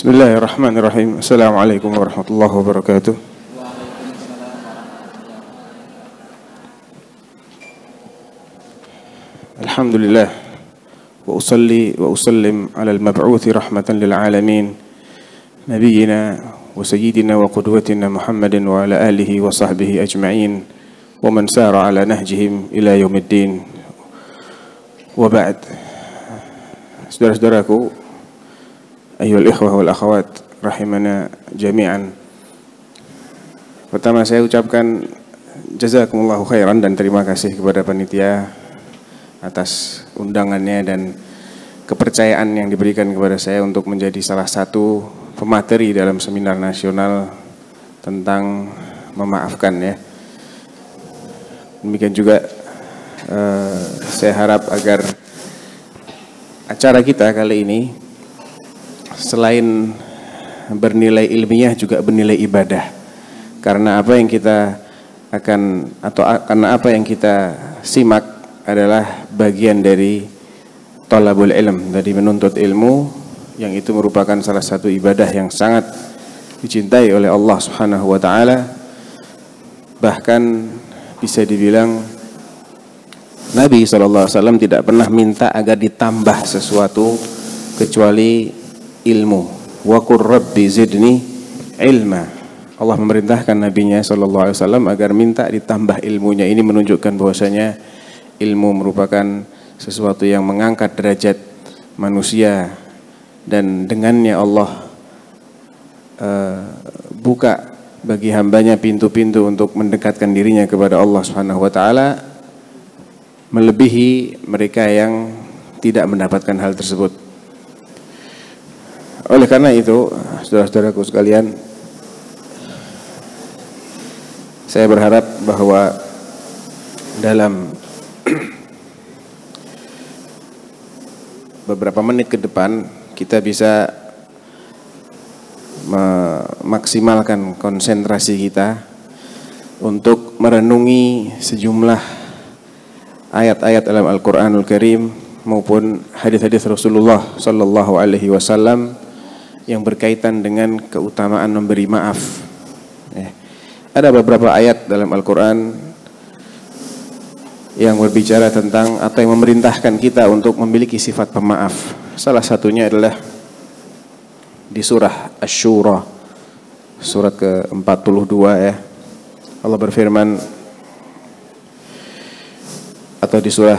بسم الله الرحمن الرحيم السلام عليكم ورحمة الله وبركاته الحمد لله وأصلي وأسلم على المبعوث رحمة للعالمين نبينا وسيدنا وقدوتنا محمد وعلى آله وصحبه أجمعين ومن سار على نهجهم إلى يوم الدين وبعد saudara دراكو ayol ikhwah wal akhawat rahimana jami'an. Pertama saya ucapkan jazakumullahu khairan dan terima kasih kepada panitia atas undangannya dan kepercayaan yang diberikan kepada saya untuk menjadi salah satu pemateri dalam seminar nasional tentang memaafkan ya. Demikian juga eh, saya harap agar acara kita kali ini selain bernilai ilmiah juga bernilai ibadah. Karena apa yang kita akan atau karena apa yang kita simak adalah bagian dari tolabul ilm, dari menuntut ilmu yang itu merupakan salah satu ibadah yang sangat dicintai oleh Allah Subhanahu wa taala. Bahkan bisa dibilang Nabi SAW tidak pernah minta agar ditambah sesuatu kecuali ilmu wa qur rabbi zidni ilma Allah memerintahkan nabinya sallallahu alaihi wasallam agar minta ditambah ilmunya ini menunjukkan bahwasanya ilmu merupakan sesuatu yang mengangkat derajat manusia dan dengannya Allah uh, buka bagi hambanya pintu-pintu untuk mendekatkan dirinya kepada Allah Subhanahu wa taala melebihi mereka yang tidak mendapatkan hal tersebut. Oleh karena itu, saudara-saudaraku sekalian, saya berharap bahwa dalam beberapa menit ke depan kita bisa memaksimalkan konsentrasi kita untuk merenungi sejumlah ayat-ayat dalam Al-Qur'anul Karim maupun hadis-hadis Rasulullah sallallahu alaihi wasallam yang berkaitan dengan keutamaan memberi maaf. Eh, ada beberapa ayat dalam Al-Quran yang berbicara tentang atau yang memerintahkan kita untuk memiliki sifat pemaaf. Salah satunya adalah di surah Ash-Shura, surat ke-42 ya. Allah berfirman atau di surah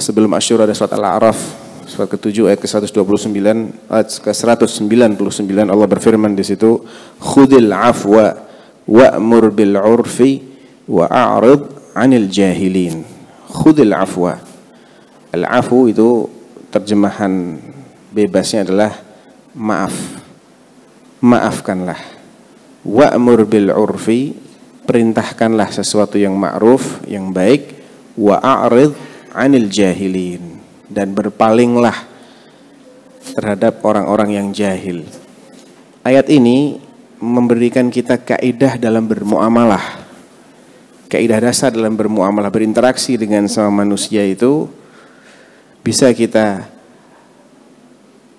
sebelum Ash-Shura ada surat Al-A'raf Surat ke-7 ayat ke-129 ayat ke-199 Allah berfirman di situ khudil afwa wa'mur bil urfi wa'arid 'anil jahilin khudil afwa al afu itu terjemahan bebasnya adalah maaf maafkanlah wa'mur bil urfi perintahkanlah sesuatu yang ma'ruf yang baik wa'arid 'anil jahilin dan berpalinglah terhadap orang-orang yang jahil. Ayat ini memberikan kita kaidah dalam bermuamalah. Kaidah dasar dalam bermuamalah, berinteraksi dengan sama manusia itu bisa kita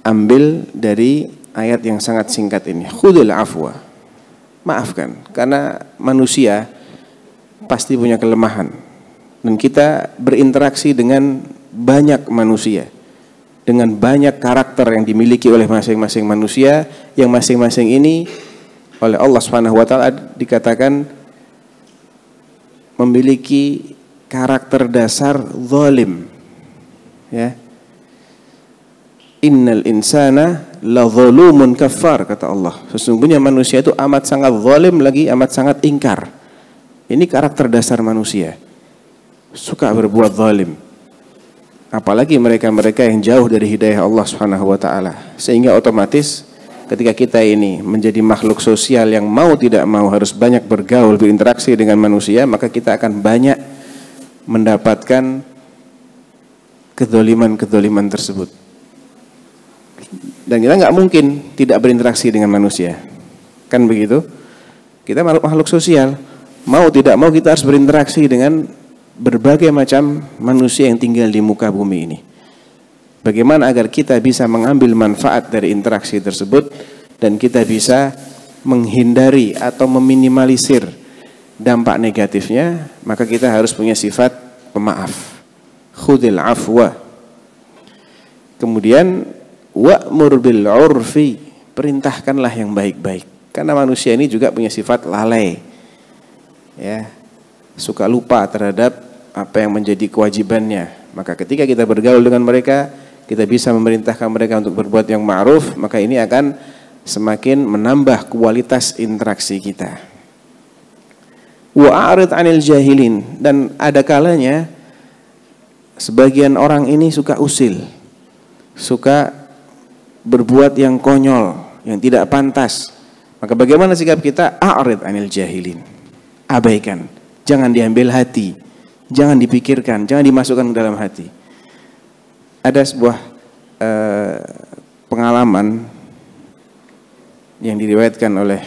ambil dari ayat yang sangat singkat ini. Khudul afwa. Maafkan, karena manusia pasti punya kelemahan. Dan kita berinteraksi dengan banyak manusia dengan banyak karakter yang dimiliki oleh masing-masing manusia yang masing-masing ini oleh Allah Subhanahu wa taala dikatakan memiliki karakter dasar zalim. Ya. Innal insana la zalumun kafar kata Allah. Sesungguhnya manusia itu amat sangat zalim lagi amat sangat ingkar. Ini karakter dasar manusia. Suka berbuat zalim apalagi mereka-mereka yang jauh dari hidayah Allah Subhanahu wa taala. Sehingga otomatis ketika kita ini menjadi makhluk sosial yang mau tidak mau harus banyak bergaul, berinteraksi dengan manusia, maka kita akan banyak mendapatkan kedoliman-kedoliman tersebut. Dan kita nggak mungkin tidak berinteraksi dengan manusia. Kan begitu? Kita makhluk, makhluk sosial. Mau tidak mau kita harus berinteraksi dengan berbagai macam manusia yang tinggal di muka bumi ini. Bagaimana agar kita bisa mengambil manfaat dari interaksi tersebut dan kita bisa menghindari atau meminimalisir dampak negatifnya, maka kita harus punya sifat pemaaf. Khudil afwa. Kemudian wa'mur bil urfi, perintahkanlah yang baik-baik. Karena manusia ini juga punya sifat lalai. Ya, suka lupa terhadap apa yang menjadi kewajibannya. Maka ketika kita bergaul dengan mereka, kita bisa memerintahkan mereka untuk berbuat yang ma'ruf, maka ini akan semakin menambah kualitas interaksi kita. Wa'arid anil jahilin dan ada kalanya sebagian orang ini suka usil, suka berbuat yang konyol, yang tidak pantas. Maka bagaimana sikap kita? A'rid anil jahilin. Abaikan Jangan diambil hati. Jangan dipikirkan, jangan dimasukkan ke dalam hati. Ada sebuah eh, pengalaman yang diriwayatkan oleh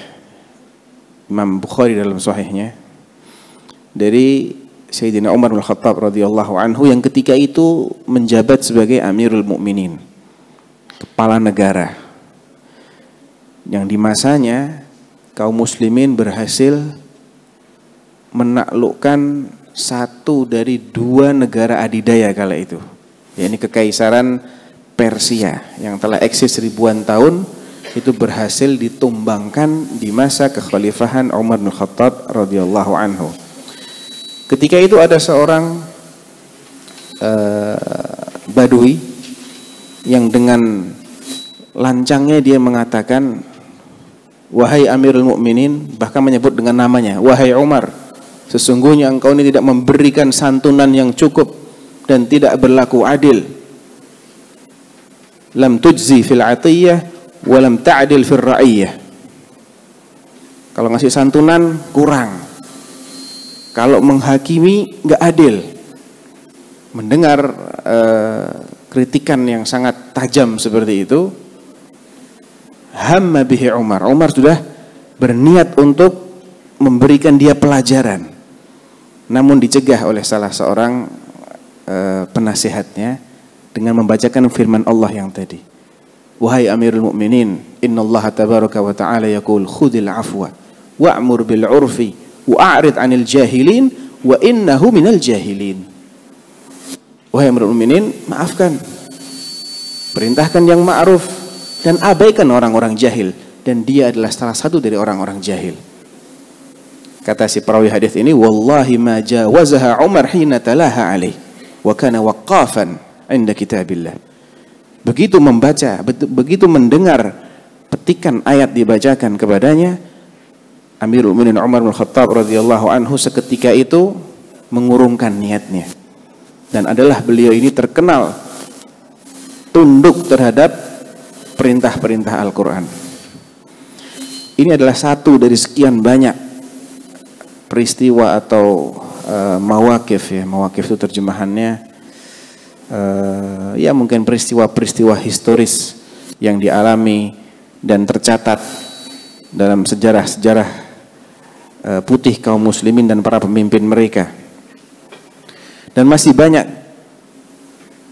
Imam Bukhari dalam sahihnya dari Sayyidina Umar bin Khattab radhiyallahu anhu yang ketika itu menjabat sebagai Amirul Mukminin, kepala negara. Yang di masanya kaum muslimin berhasil menaklukkan satu dari dua negara adidaya kala itu. Ya, ini kekaisaran Persia yang telah eksis ribuan tahun itu berhasil ditumbangkan di masa kekhalifahan Umar bin Khattab radhiyallahu anhu. Ketika itu ada seorang uh, Badui yang dengan lancangnya dia mengatakan wahai Amirul Mukminin bahkan menyebut dengan namanya wahai Umar Sesungguhnya engkau ini tidak memberikan santunan yang cukup dan tidak berlaku adil. Lam tujzi fil atiyah wa lam ta'dil fil ra'iyah. Kalau ngasih santunan kurang. Kalau menghakimi enggak adil. Mendengar eh, kritikan yang sangat tajam seperti itu, hamma bihi Umar. Umar sudah berniat untuk memberikan dia pelajaran namun dicegah oleh salah seorang e, eh, penasihatnya dengan membacakan firman Allah yang tadi. Wahai Amirul Mukminin, innallaha tabaraka wa ta'ala yaqool khudil afwa wa'mur bil urfi wa'arid 'anil jahilin wa innahu minal jahilin. Wahai Amirul Mukminin, maafkan. Perintahkan yang ma'ruf dan abaikan orang-orang jahil dan dia adalah salah satu dari orang-orang jahil. Kata si perawi hadis ini, wallahi ma jawazaha Umar hina talaha alaih wa kana waqafan inda kitabillah. Begitu membaca, begitu mendengar petikan ayat dibacakan kepadanya, Amirul Mukminin Umar bin Khattab radhiyallahu anhu seketika itu mengurungkan niatnya. Dan adalah beliau ini terkenal tunduk terhadap perintah-perintah Al-Qur'an. Ini adalah satu dari sekian banyak peristiwa atau uh, mawakif ya mawakif itu terjemahannya uh, ya mungkin peristiwa-peristiwa historis yang dialami dan tercatat dalam sejarah-sejarah uh, putih kaum muslimin dan para pemimpin mereka dan masih banyak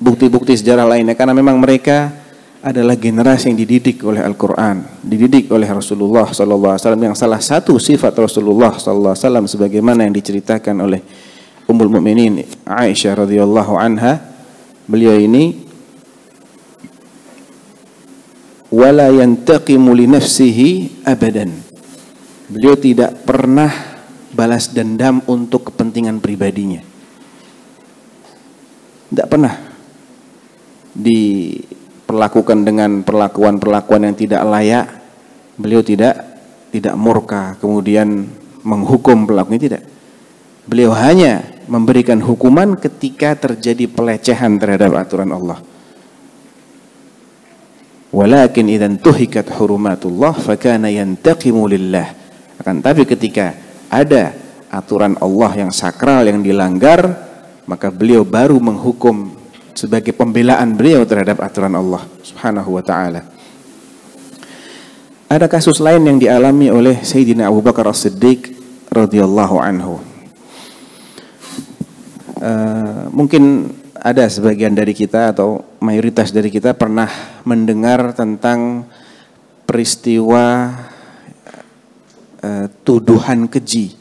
bukti-bukti sejarah lainnya karena memang mereka adalah generasi yang dididik oleh Al-Quran, dididik oleh Rasulullah SAW yang salah satu sifat Rasulullah SAW sebagaimana yang diceritakan oleh Ummul Mukminin Aisyah radhiyallahu anha, beliau ini wala yantaqimu li nafsihi abadan. Beliau tidak pernah balas dendam untuk kepentingan pribadinya. Tidak pernah di diperlakukan dengan perlakuan-perlakuan yang tidak layak, beliau tidak tidak murka kemudian menghukum pelakunya tidak. Beliau hanya memberikan hukuman ketika terjadi pelecehan terhadap aturan Allah. Walakin idan tuhikat hurumatullah fakana yantaqimu lillah. Akan tapi ketika ada aturan Allah yang sakral yang dilanggar, maka beliau baru menghukum sebagai pembelaan beliau terhadap aturan Allah Subhanahu wa taala. Ada kasus lain yang dialami oleh Sayyidina Abu Bakar As-Siddiq radhiyallahu anhu. Uh, mungkin ada sebagian dari kita atau mayoritas dari kita pernah mendengar tentang peristiwa uh, tuduhan keji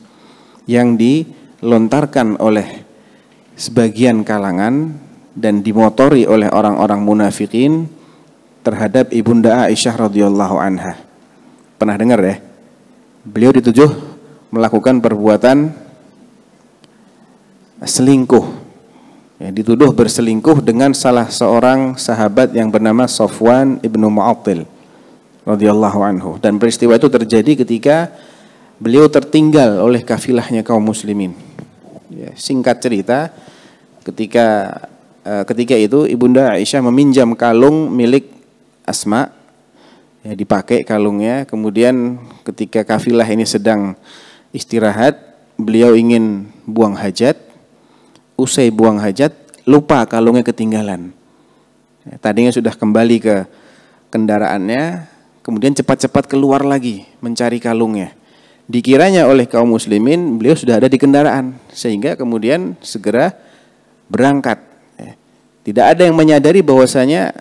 yang dilontarkan oleh sebagian kalangan dan dimotori oleh orang-orang munafikin terhadap ibunda Aisyah radhiyallahu anha. Pernah dengar ya? Beliau dituju melakukan perbuatan selingkuh. Ya, dituduh berselingkuh dengan salah seorang sahabat yang bernama Sofwan ibnu Mu'attil radhiyallahu anhu. Dan peristiwa itu terjadi ketika beliau tertinggal oleh kafilahnya kaum muslimin. Ya, singkat cerita, ketika Eh, ketika itu ibunda Aisyah meminjam kalung milik Asma ya, dipakai kalungnya kemudian ketika kafilah ini sedang istirahat beliau ingin buang hajat usai buang hajat lupa kalungnya ketinggalan ya, tadinya sudah kembali ke kendaraannya kemudian cepat-cepat keluar lagi mencari kalungnya dikiranya oleh kaum muslimin beliau sudah ada di kendaraan sehingga kemudian segera berangkat tidak ada yang menyadari bahwasanya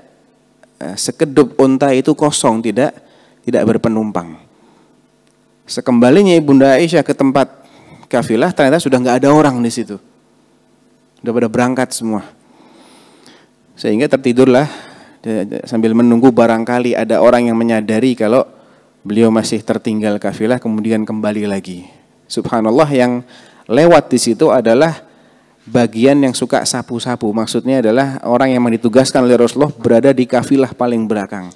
eh, sekedup unta itu kosong, tidak tidak berpenumpang. Sekembalinya Ibunda Aisyah ke tempat kafilah ternyata sudah nggak ada orang di situ. Sudah pada berangkat semua. Sehingga tertidurlah sambil menunggu barangkali ada orang yang menyadari kalau beliau masih tertinggal kafilah kemudian kembali lagi. Subhanallah yang lewat di situ adalah bagian yang suka sapu-sapu. Maksudnya adalah orang yang ditugaskan oleh Rasulullah berada di kafilah paling belakang.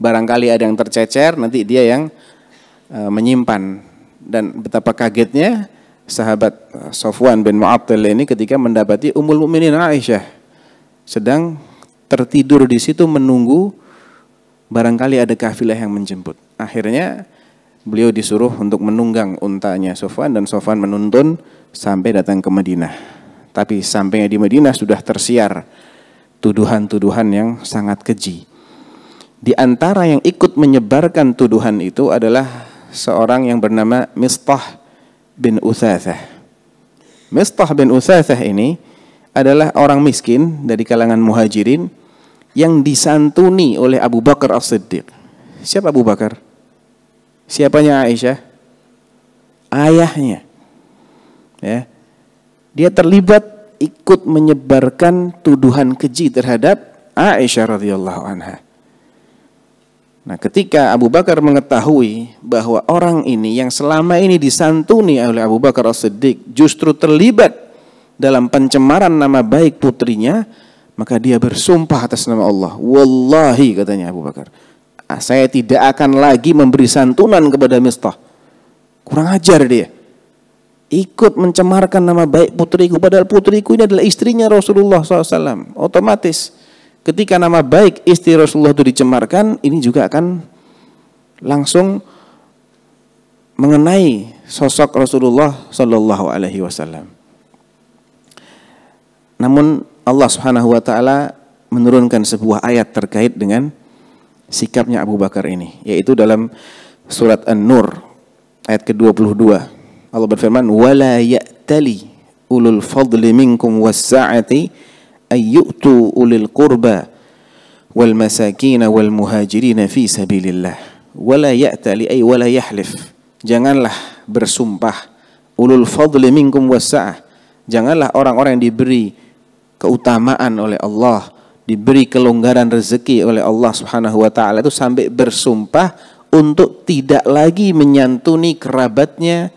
Barangkali ada yang tercecer, nanti dia yang e, menyimpan. Dan betapa kagetnya sahabat e, Sofwan bin Mu'attil ini ketika mendapati Ummul Mukminin Aisyah sedang tertidur di situ menunggu barangkali ada kafilah yang menjemput. Akhirnya beliau disuruh untuk menunggang untanya Sofwan dan Sofwan menuntun sampai datang ke Madinah. Tapi sampainya di Madinah sudah tersiar tuduhan-tuduhan yang sangat keji. Di antara yang ikut menyebarkan tuduhan itu adalah seorang yang bernama Mistah bin Uthathah. Mistah bin Uthathah ini adalah orang miskin dari kalangan muhajirin yang disantuni oleh Abu Bakar As-Siddiq. Siapa Abu Bakar? Siapanya Aisyah? Ayahnya. Ya dia terlibat ikut menyebarkan tuduhan keji terhadap Aisyah radhiyallahu anha. Nah, ketika Abu Bakar mengetahui bahwa orang ini yang selama ini disantuni oleh Abu Bakar As-Siddiq justru terlibat dalam pencemaran nama baik putrinya, maka dia bersumpah atas nama Allah. Wallahi katanya Abu Bakar, ah, saya tidak akan lagi memberi santunan kepada Mistah. Kurang ajar dia ikut mencemarkan nama baik putriku padahal putriku ini adalah istrinya Rasulullah SAW otomatis ketika nama baik istri Rasulullah itu dicemarkan ini juga akan langsung mengenai sosok Rasulullah Shallallahu Alaihi Wasallam namun Allah Subhanahu Wa Taala menurunkan sebuah ayat terkait dengan sikapnya Abu Bakar ini yaitu dalam surat An-Nur ayat ke-22 Allah berfirman, "Wala ya'tali ulul fadli minkum was-sa'ati ayyutu ulil qurba wal masakin wal muhajirin fi sabilillah." Wala ya'tali ay wala yahlif. Janganlah bersumpah ulul fadli minkum was Janganlah orang-orang yang diberi keutamaan oleh Allah, diberi kelonggaran rezeki oleh Allah Subhanahu wa taala itu sampai bersumpah untuk tidak lagi menyantuni kerabatnya,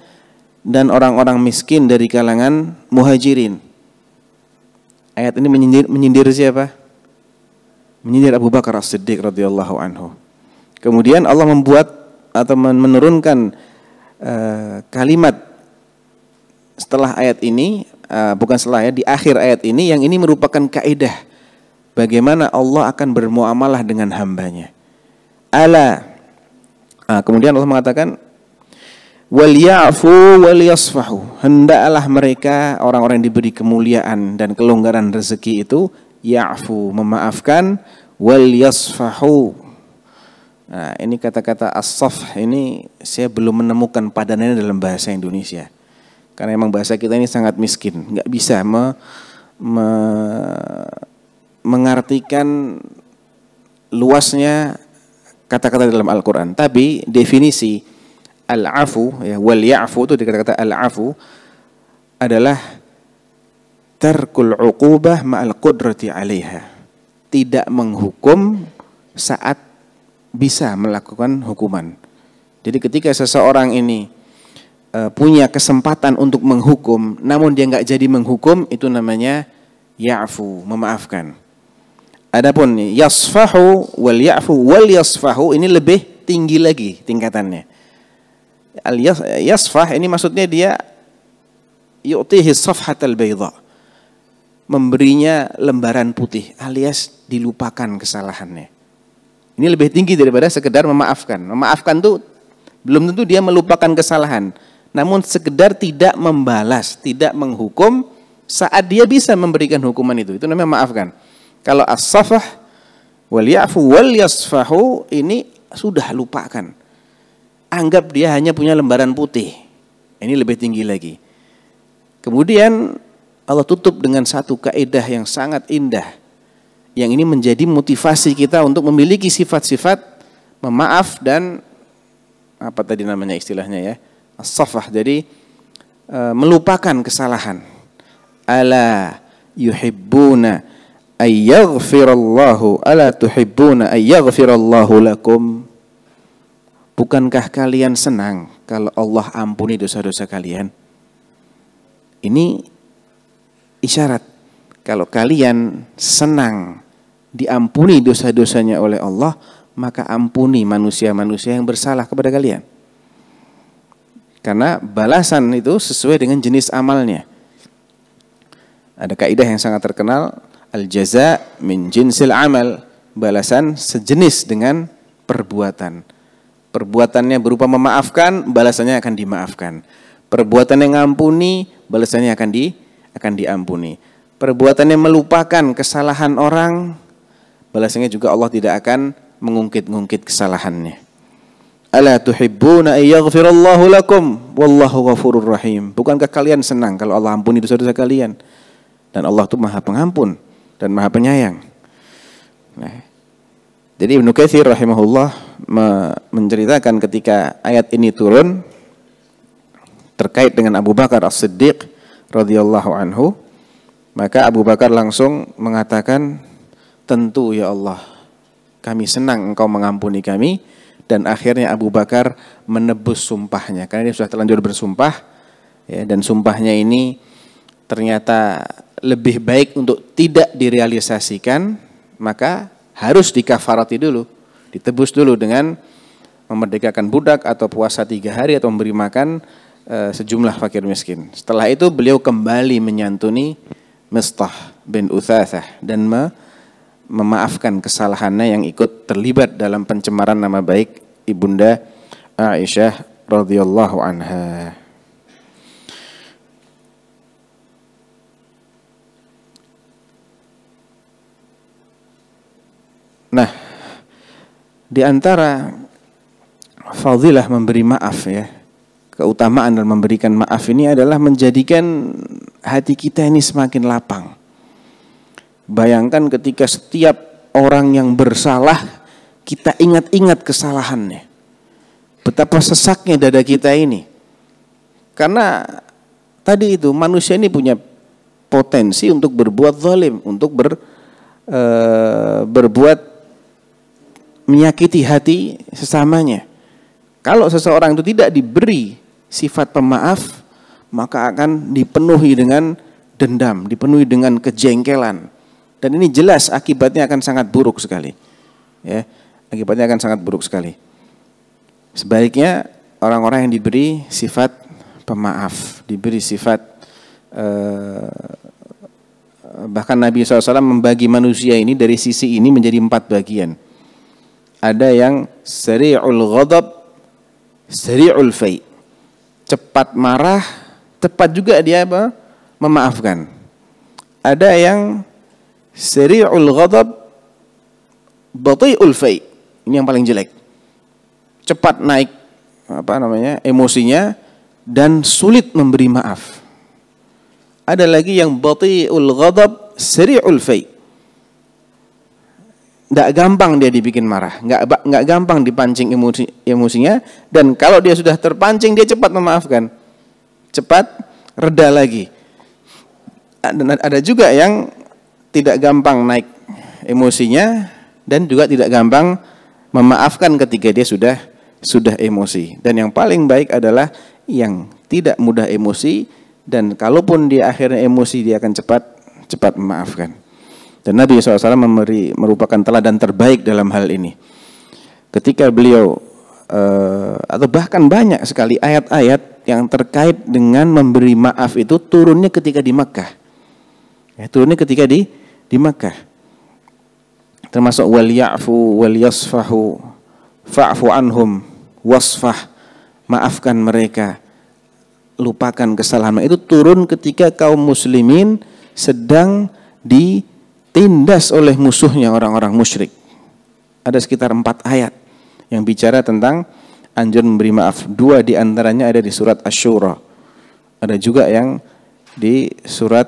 dan orang-orang miskin dari kalangan muhajirin. Ayat ini menyindir, menyindir siapa? Menyindir Abu Bakar As-Siddiq radhiyallahu anhu. Kemudian Allah membuat atau menurunkan uh, kalimat setelah ayat ini, uh, bukan setelah ya, di akhir ayat ini yang ini merupakan kaidah bagaimana Allah akan bermuamalah dengan hambanya. Allah kemudian Allah mengatakan wal ya'fu wal yasfahu. Hendaklah mereka orang-orang yang diberi kemuliaan dan kelonggaran rezeki itu ya'fu memaafkan wal yasfahu. Nah, ini kata-kata asaf ini saya belum menemukan padanannya dalam bahasa Indonesia. Karena emang bahasa kita ini sangat miskin, nggak bisa me, me, mengartikan luasnya kata-kata dalam Al-Quran. Tapi definisi al-afu ya wal ya'fu itu dikata-kata al-afu adalah tarkul uqubah ma'al qudrati 'alaiha. Tidak menghukum saat bisa melakukan hukuman. Jadi ketika seseorang ini e, punya kesempatan untuk menghukum, namun dia nggak jadi menghukum, itu namanya ya'fu, memaafkan. Adapun yasfahu wal ya'fu wal yasfahu ini lebih tinggi lagi tingkatannya al yasfah ini maksudnya dia yu'tihi al bayda memberinya lembaran putih alias dilupakan kesalahannya. Ini lebih tinggi daripada sekedar memaafkan. Memaafkan tuh belum tentu dia melupakan kesalahan, namun sekedar tidak membalas, tidak menghukum saat dia bisa memberikan hukuman itu. Itu namanya maafkan. Kalau as-safah wal ya'fu wal yasfahu ini sudah lupakan anggap dia hanya punya lembaran putih. Ini lebih tinggi lagi. Kemudian Allah tutup dengan satu kaidah yang sangat indah. Yang ini menjadi motivasi kita untuk memiliki sifat-sifat memaaf dan apa tadi namanya istilahnya ya? As-safah. Jadi e, melupakan kesalahan. Ala yuhibbuna ayyaghfirallahu ala tuhibbuna ayyaghfirallahu lakum. Bukankah kalian senang kalau Allah ampuni dosa-dosa kalian? Ini isyarat kalau kalian senang diampuni dosa-dosanya oleh Allah, maka ampuni manusia-manusia yang bersalah kepada kalian. Karena balasan itu sesuai dengan jenis amalnya. Ada kaidah yang sangat terkenal, al-jaza min jinsil amal, balasan sejenis dengan perbuatan. Perbuatannya berupa memaafkan, balasannya akan dimaafkan. Perbuatan yang ngampuni, balasannya akan di akan diampuni. Perbuatan yang melupakan kesalahan orang, balasannya juga Allah tidak akan mengungkit-ungkit kesalahannya. Ala tuhibbuna ayyaghfirallahu lakum wallahu ghafurur rahim. Bukankah kalian senang kalau Allah ampuni dosa-dosa kalian? Dan Allah itu Maha Pengampun dan Maha Penyayang. Nah, jadi Ibnu Katsir rahimahullah menceritakan ketika ayat ini turun terkait dengan Abu Bakar As-Siddiq radhiyallahu anhu, maka Abu Bakar langsung mengatakan, "Tentu ya Allah, kami senang engkau mengampuni kami." Dan akhirnya Abu Bakar menebus sumpahnya karena dia sudah terlanjur bersumpah ya dan sumpahnya ini ternyata lebih baik untuk tidak direalisasikan, maka harus dikafarati dulu. Ditebus dulu dengan memerdekakan budak atau puasa tiga hari atau memberi makan e, sejumlah fakir miskin. Setelah itu beliau kembali menyantuni Mistah bin Uthathah dan me memaafkan kesalahannya yang ikut terlibat dalam pencemaran nama baik ibunda Aisyah radhiyallahu anha. Nah, di antara fadilah memberi maaf ya, keutamaan dan memberikan maaf ini adalah menjadikan hati kita ini semakin lapang. Bayangkan ketika setiap orang yang bersalah kita ingat-ingat kesalahannya. Betapa sesaknya dada kita ini. Karena tadi itu manusia ini punya potensi untuk berbuat zalim, untuk ber, e, berbuat menyakiti hati sesamanya. Kalau seseorang itu tidak diberi sifat pemaaf, maka akan dipenuhi dengan dendam, dipenuhi dengan kejengkelan. Dan ini jelas akibatnya akan sangat buruk sekali. Ya, akibatnya akan sangat buruk sekali. Sebaiknya orang-orang yang diberi sifat pemaaf, diberi sifat eh, bahkan Nabi SAW membagi manusia ini dari sisi ini menjadi empat bagian ada yang seri'ul ghadab, seri'ul fai. Cepat marah, cepat juga dia apa? memaafkan. Ada yang seri'ul ghadab, bati'ul fai. Ini yang paling jelek. Cepat naik apa namanya? emosinya dan sulit memberi maaf. Ada lagi yang bati'ul ghadab, seri'ul fai tidak gampang dia dibikin marah, nggak nggak gampang dipancing emosi, emosinya. Dan kalau dia sudah terpancing, dia cepat memaafkan, cepat reda lagi. ada juga yang tidak gampang naik emosinya dan juga tidak gampang memaafkan ketika dia sudah sudah emosi. Dan yang paling baik adalah yang tidak mudah emosi dan kalaupun dia akhirnya emosi dia akan cepat cepat memaafkan. Dan Nabi SAW memberi, merupakan teladan terbaik dalam hal ini. Ketika beliau, uh, atau bahkan banyak sekali ayat-ayat yang terkait dengan memberi maaf itu turunnya ketika di Makkah. Ya, turunnya ketika di, di Makkah. Termasuk wal ya'fu wal yasfahu fa'fu anhum wasfah maafkan mereka lupakan kesalahan itu turun ketika kaum muslimin sedang di ditindas oleh musuhnya orang-orang musyrik. Ada sekitar empat ayat yang bicara tentang anjuran memberi maaf. Dua di antaranya ada di surat Ashura. Ada juga yang di surat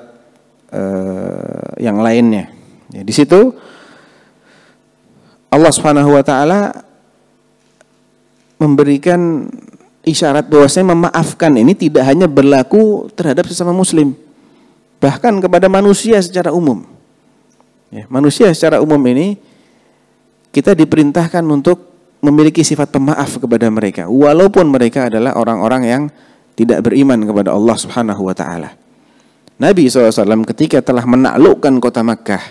uh, yang lainnya. Ya, di situ Allah Subhanahu wa taala memberikan isyarat bahwa saya memaafkan ini tidak hanya berlaku terhadap sesama muslim, bahkan kepada manusia secara umum. Ya, manusia secara umum ini kita diperintahkan untuk memiliki sifat pemaaf kepada mereka walaupun mereka adalah orang-orang yang tidak beriman kepada Allah Subhanahu wa taala. Nabi SAW ketika telah menaklukkan kota Makkah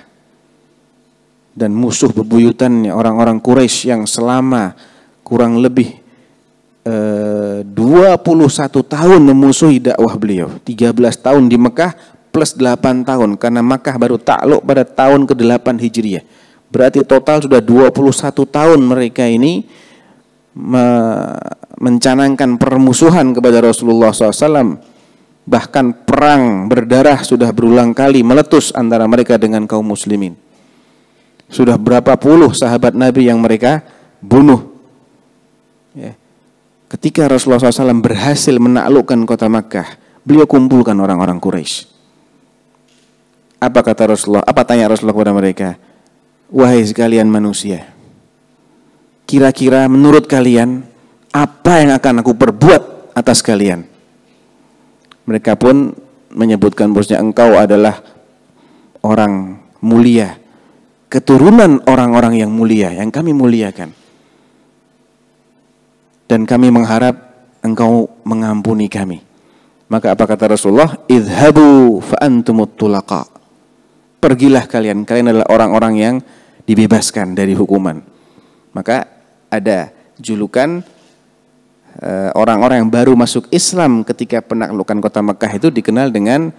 dan musuh bebuyutannya orang-orang Quraisy yang selama kurang lebih eh, 21 tahun memusuhi dakwah beliau. 13 tahun di Mekah, plus 8 tahun karena Makkah baru takluk pada tahun ke-8 Hijriah. Berarti total sudah 21 tahun mereka ini me mencanangkan permusuhan kepada Rasulullah SAW. Bahkan perang berdarah sudah berulang kali meletus antara mereka dengan kaum muslimin. Sudah berapa puluh sahabat Nabi yang mereka bunuh. Ya. Ketika Rasulullah SAW berhasil menaklukkan kota Makkah, beliau kumpulkan orang-orang Quraisy. Apa kata Rasulullah? Apa tanya Rasulullah kepada mereka? Wahai sekalian manusia, kira-kira menurut kalian apa yang akan aku perbuat atas kalian? Mereka pun menyebutkan bosnya engkau adalah orang mulia, keturunan orang-orang yang mulia yang kami muliakan. Dan kami mengharap engkau mengampuni kami. Maka apa kata Rasulullah? Idhabu fa tulaqa pergilah kalian. Kalian adalah orang-orang yang dibebaskan dari hukuman. Maka ada julukan eh, orang-orang yang baru masuk Islam ketika penaklukan kota Mekah itu dikenal dengan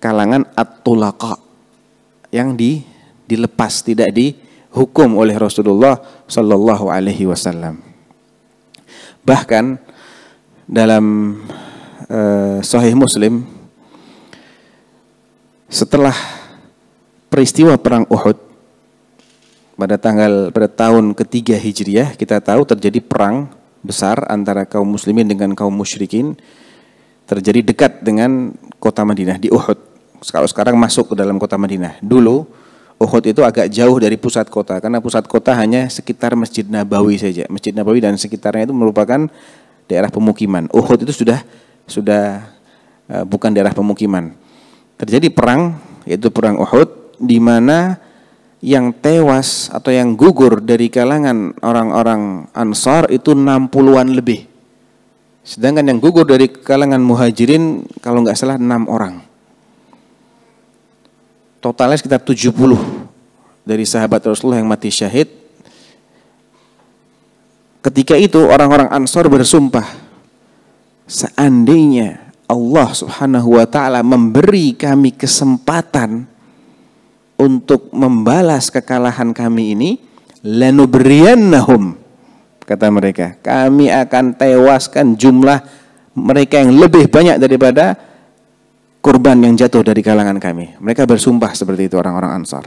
kalangan at-tulaqa yang di dilepas tidak dihukum oleh Rasulullah Shallallahu Alaihi Wasallam. Bahkan dalam e, Sahih Muslim setelah peristiwa perang Uhud pada tanggal pada tahun ketiga Hijriah kita tahu terjadi perang besar antara kaum muslimin dengan kaum musyrikin terjadi dekat dengan kota Madinah di Uhud. Kalau sekarang masuk ke dalam kota Madinah. Dulu Uhud itu agak jauh dari pusat kota karena pusat kota hanya sekitar Masjid Nabawi saja. Masjid Nabawi dan sekitarnya itu merupakan daerah pemukiman. Uhud itu sudah sudah eh, bukan daerah pemukiman. Terjadi perang yaitu perang Uhud di mana yang tewas atau yang gugur dari kalangan orang-orang Ansar itu 60-an lebih. Sedangkan yang gugur dari kalangan Muhajirin kalau nggak salah 6 orang. Totalnya sekitar 70 dari sahabat Rasulullah yang mati syahid. Ketika itu orang-orang Ansar bersumpah, seandainya Allah Subhanahu wa taala memberi kami kesempatan untuk membalas kekalahan kami ini lanubriyannahum kata mereka kami akan tewaskan jumlah mereka yang lebih banyak daripada kurban yang jatuh dari kalangan kami mereka bersumpah seperti itu orang-orang Ansar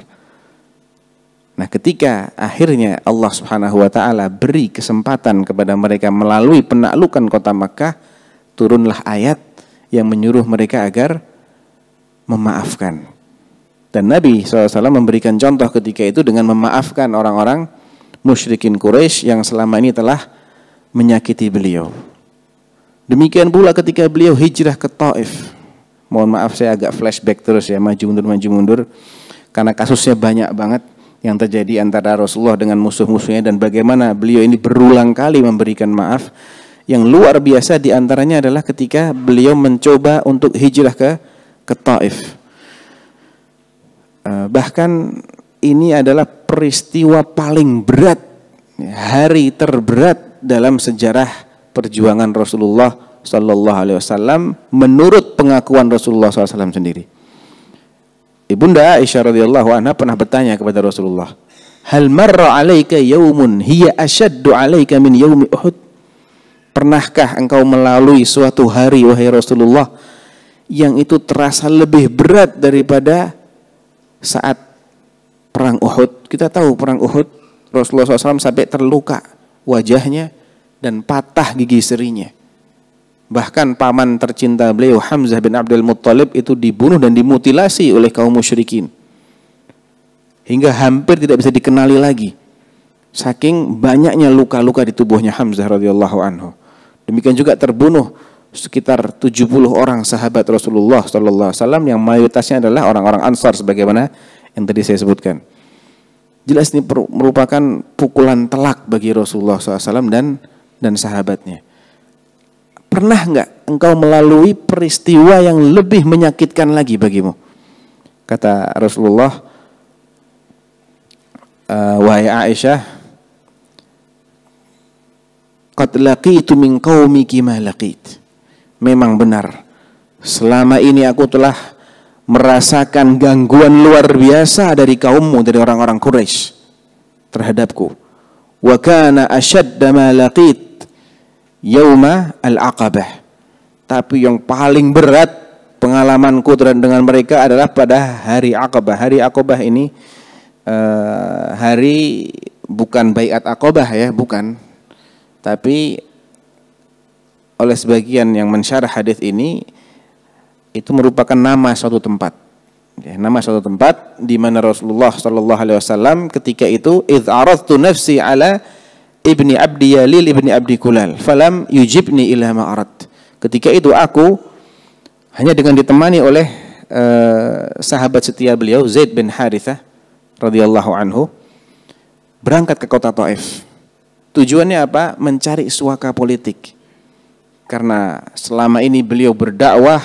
Nah, ketika akhirnya Allah Subhanahu wa taala beri kesempatan kepada mereka melalui penaklukan kota Mekah, turunlah ayat yang menyuruh mereka agar memaafkan dan Nabi SAW memberikan contoh ketika itu dengan memaafkan orang-orang musyrikin Quraisy yang selama ini telah menyakiti beliau. Demikian pula ketika beliau hijrah ke Taif. Mohon maaf saya agak flashback terus ya, maju mundur maju mundur karena kasusnya banyak banget yang terjadi antara Rasulullah dengan musuh-musuhnya dan bagaimana beliau ini berulang kali memberikan maaf yang luar biasa diantaranya adalah ketika beliau mencoba untuk hijrah ke ke Taif Eh, bahkan ini adalah peristiwa paling berat, hari terberat dalam sejarah perjuangan Rasulullah Sallallahu Alaihi Wasallam menurut pengakuan Rasulullah SAW sendiri. Ibunda Aisyah radhiyallahu anha pernah bertanya kepada Rasulullah, "Hal marra 'alaika yaumun hiya ashaddu 'alaika min yaumi Uhud?" Pernahkah engkau melalui suatu hari wahai Rasulullah yang itu terasa lebih berat daripada saat perang Uhud. Kita tahu perang Uhud Rasulullah SAW sampai terluka wajahnya dan patah gigi serinya. Bahkan paman tercinta beliau Hamzah bin Abdul Muttalib itu dibunuh dan dimutilasi oleh kaum musyrikin. Hingga hampir tidak bisa dikenali lagi. Saking banyaknya luka-luka di tubuhnya Hamzah radhiyallahu anhu. Demikian juga terbunuh sekitar 70 orang sahabat Rasulullah sallallahu alaihi wasallam yang mayoritasnya adalah orang-orang Ansar sebagaimana yang tadi saya sebutkan. Jelas ini merupakan pukulan telak bagi Rasulullah SAW dan dan sahabatnya. Pernah nggak engkau melalui peristiwa yang lebih menyakitkan lagi bagimu? Kata Rasulullah, eh, wahai Aisyah, qad laqitu min qaumiki ma laqit memang benar. Selama ini aku telah merasakan gangguan luar biasa dari kaummu, dari orang-orang Quraisy terhadapku. Wa kana ashadda ma laqit yawma al-aqabah. Tapi yang paling berat pengalamanku dengan mereka adalah pada hari Aqabah. Hari Aqabah ini eh, hari bukan baiat Aqabah ya, bukan. Tapi oleh sebagian yang mensyarah hadis ini itu merupakan nama suatu tempat. Ya, nama suatu tempat di mana Rasulullah Shallallahu Alaihi Wasallam ketika itu id nafsi ala ibni abdi yalil ibni abdi kulal falam yujibni ila arat Ketika itu aku hanya dengan ditemani oleh eh, sahabat setia beliau Zaid bin Harithah radhiyallahu anhu berangkat ke kota Taif. Tujuannya apa? Mencari suaka politik karena selama ini beliau berdakwah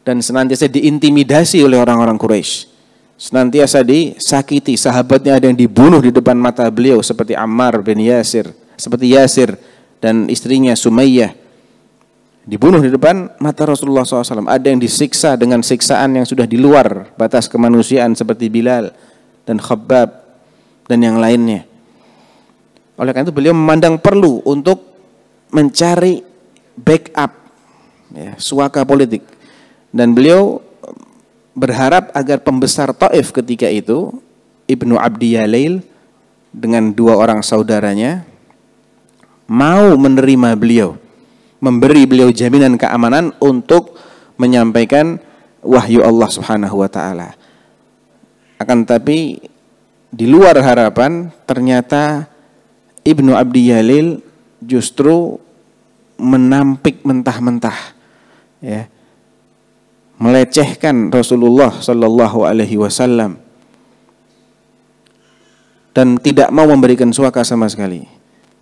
dan senantiasa diintimidasi oleh orang-orang Quraisy. Senantiasa disakiti, sahabatnya ada yang dibunuh di depan mata beliau seperti Ammar bin Yasir, seperti Yasir dan istrinya Sumayyah dibunuh di depan mata Rasulullah SAW. Ada yang disiksa dengan siksaan yang sudah di luar batas kemanusiaan seperti Bilal dan Khabbab dan yang lainnya. Oleh karena itu beliau memandang perlu untuk mencari backup ya, suaka politik. Dan beliau berharap agar pembesar Taif ketika itu Ibnu Abdi Yalil dengan dua orang saudaranya mau menerima beliau, memberi beliau jaminan keamanan untuk menyampaikan wahyu Allah Subhanahu wa taala. Akan tapi di luar harapan ternyata Ibnu Abdi Yalil justru menampik mentah-mentah ya melecehkan Rasulullah Shallallahu Alaihi Wasallam dan tidak mau memberikan suaka sama sekali.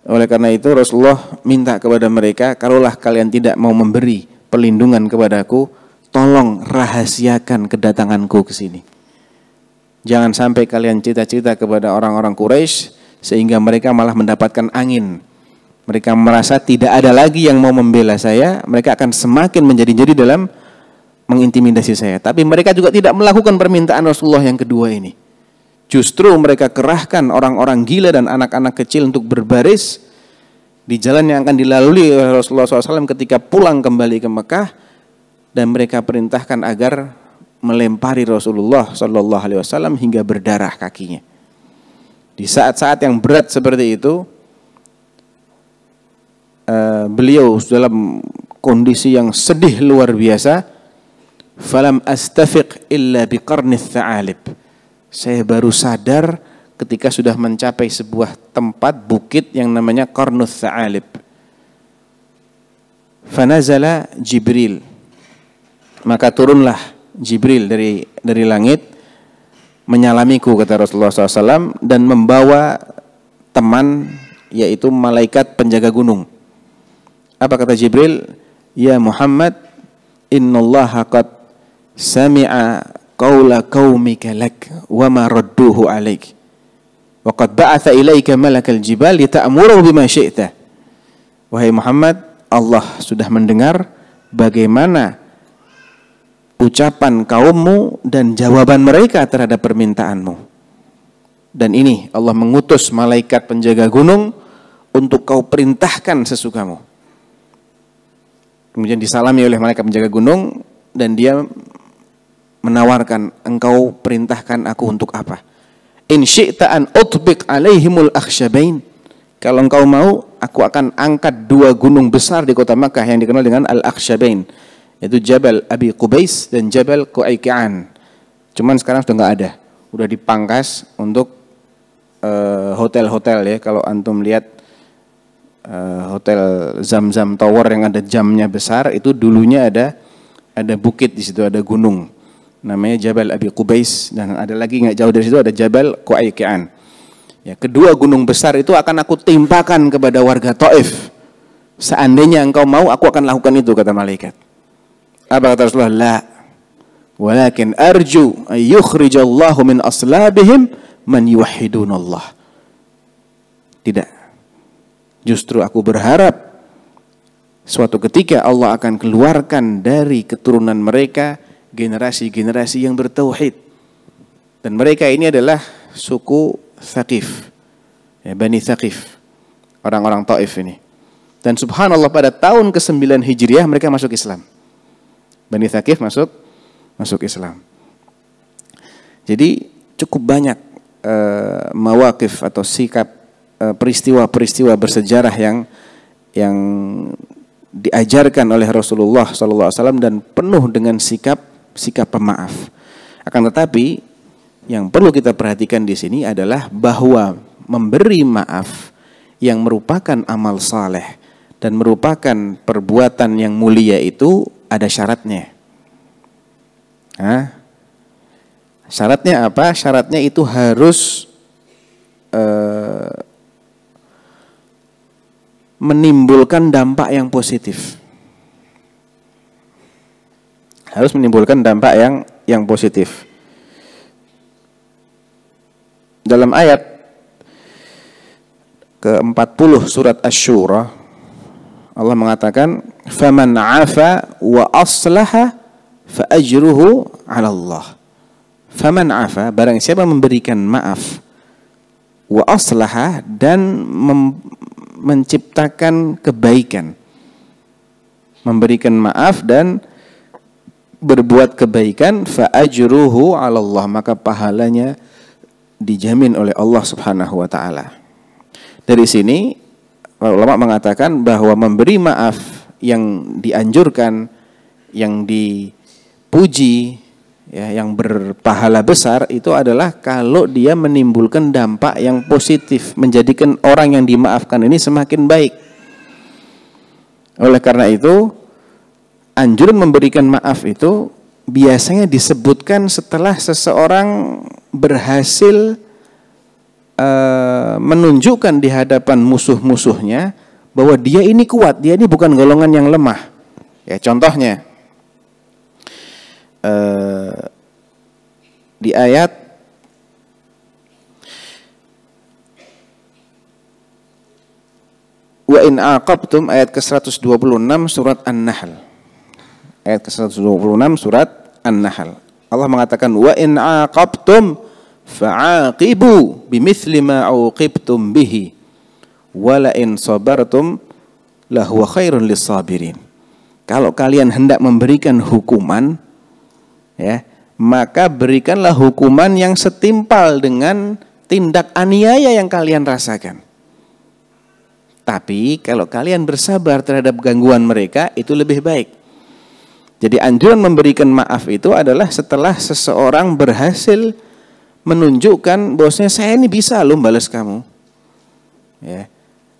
Oleh karena itu Rasulullah minta kepada mereka, kalaulah kalian tidak mau memberi perlindungan kepadaku, tolong rahasiakan kedatanganku ke sini. Jangan sampai kalian cita-cita kepada orang-orang Quraisy sehingga mereka malah mendapatkan angin mereka merasa tidak ada lagi yang mau membela saya, mereka akan semakin menjadi-jadi dalam mengintimidasi saya. Tapi mereka juga tidak melakukan permintaan Rasulullah yang kedua ini. Justru mereka kerahkan orang-orang gila dan anak-anak kecil untuk berbaris di jalan yang akan dilalui oleh Rasulullah SAW ketika pulang kembali ke Mekah dan mereka perintahkan agar melempari Rasulullah SAW hingga berdarah kakinya. Di saat-saat yang berat seperti itu, uh, beliau dalam kondisi yang sedih luar biasa falam astafiq illa biqarnith tha'alib saya baru sadar ketika sudah mencapai sebuah tempat bukit yang namanya Qarnus Sa'alib. fanazala Jibril maka turunlah Jibril dari dari langit menyalamiku kata Rasulullah SAW dan membawa teman yaitu malaikat penjaga gunung apa kata Jibril? Ya Muhammad, innallaha qad sami'a qawla qaumika lak wa ma radduhu alaik. Wa qad ba'atha ilaika malakal jibal lita'muru bima syi'ta. Wahai Muhammad, Allah sudah mendengar bagaimana ucapan kaummu dan jawaban mereka terhadap permintaanmu. Dan ini Allah mengutus malaikat penjaga gunung untuk kau perintahkan sesukamu. Kemudian disalami oleh malaikat penjaga gunung dan dia menawarkan, engkau perintahkan aku untuk apa? In syi'ta'an utbiq alaihimul akhsyabain. Kalau engkau mau, aku akan angkat dua gunung besar di kota Makkah yang dikenal dengan Al-Akhsyabain. Yaitu Jabal Abi Qubais dan Jabal Qu'aiki'an. Cuman sekarang sudah nggak ada. Udah dipangkas untuk eh, hotel-hotel uh, hotel -hotel ya. Kalau antum lihat Hotel eh, hotel Zamzam Tower yang ada jamnya besar itu dulunya ada ada bukit di situ ada gunung namanya Jabal Abi Qubais dan ada lagi nggak jauh dari situ ada Jabal Kuaikian. Ya, kedua gunung besar itu akan aku timpakan kepada warga Taif. Seandainya engkau mau, aku akan lakukan itu kata malaikat. Apa kata Rasulullah? La. Walakin arju ayyukhrijallahu min aslabihim man yuwahhidunallah. Tidak. Justru aku berharap suatu ketika Allah akan keluarkan dari keturunan mereka generasi-generasi yang bertauhid. Dan mereka ini adalah suku Thaqif. Ya, Bani Thaqif. Orang-orang Taif ini. Dan subhanallah pada tahun ke-9 Hijriah mereka masuk Islam. Bani Thaqif masuk masuk Islam. Jadi cukup banyak uh, mawakif atau sikap Eh, peristiwa-peristiwa bersejarah yang yang diajarkan oleh Rasulullah SAW dan penuh dengan sikap sikap pemaaf. Akan tetapi yang perlu kita perhatikan di sini adalah bahwa memberi maaf yang merupakan amal saleh dan merupakan perbuatan yang mulia itu ada syaratnya. Hah? Syaratnya apa? Syaratnya itu harus eh, menimbulkan dampak yang positif. Harus menimbulkan dampak yang yang positif. Dalam ayat ke-40 surat Asy-Syura Allah mengatakan, "Faman 'afa wa aslaha fa ajruhu 'ala Allah." Faman 'afa, barang siapa memberikan maaf wa aslaha dan mem menciptakan kebaikan. Memberikan maaf dan berbuat kebaikan fa'ajruhu 'ala Allah, maka pahalanya dijamin oleh Allah Subhanahu wa taala. Dari sini ulama mengatakan bahwa memberi maaf yang dianjurkan, yang dipuji, ya yang berpahala besar itu adalah kalau dia menimbulkan dampak yang positif menjadikan orang yang dimaafkan ini semakin baik oleh karena itu anjuran memberikan maaf itu biasanya disebutkan setelah seseorang berhasil e, menunjukkan di hadapan musuh-musuhnya bahwa dia ini kuat, dia ini bukan golongan yang lemah. Ya contohnya, Eh, di ayat Wa in aqabtum ayat ke-126 surat An-Nahl. Ayat ke-126 surat An-Nahl. Allah mengatakan wa in aqabtum fa'aqibu bimithli ma uqibtum bihi wa la in sabartum lahuwa khairun sabirin Kalau kalian hendak memberikan hukuman, ya maka berikanlah hukuman yang setimpal dengan tindak aniaya yang kalian rasakan. Tapi kalau kalian bersabar terhadap gangguan mereka itu lebih baik. Jadi anjuran memberikan maaf itu adalah setelah seseorang berhasil menunjukkan bosnya saya ini bisa loh balas kamu. Ya.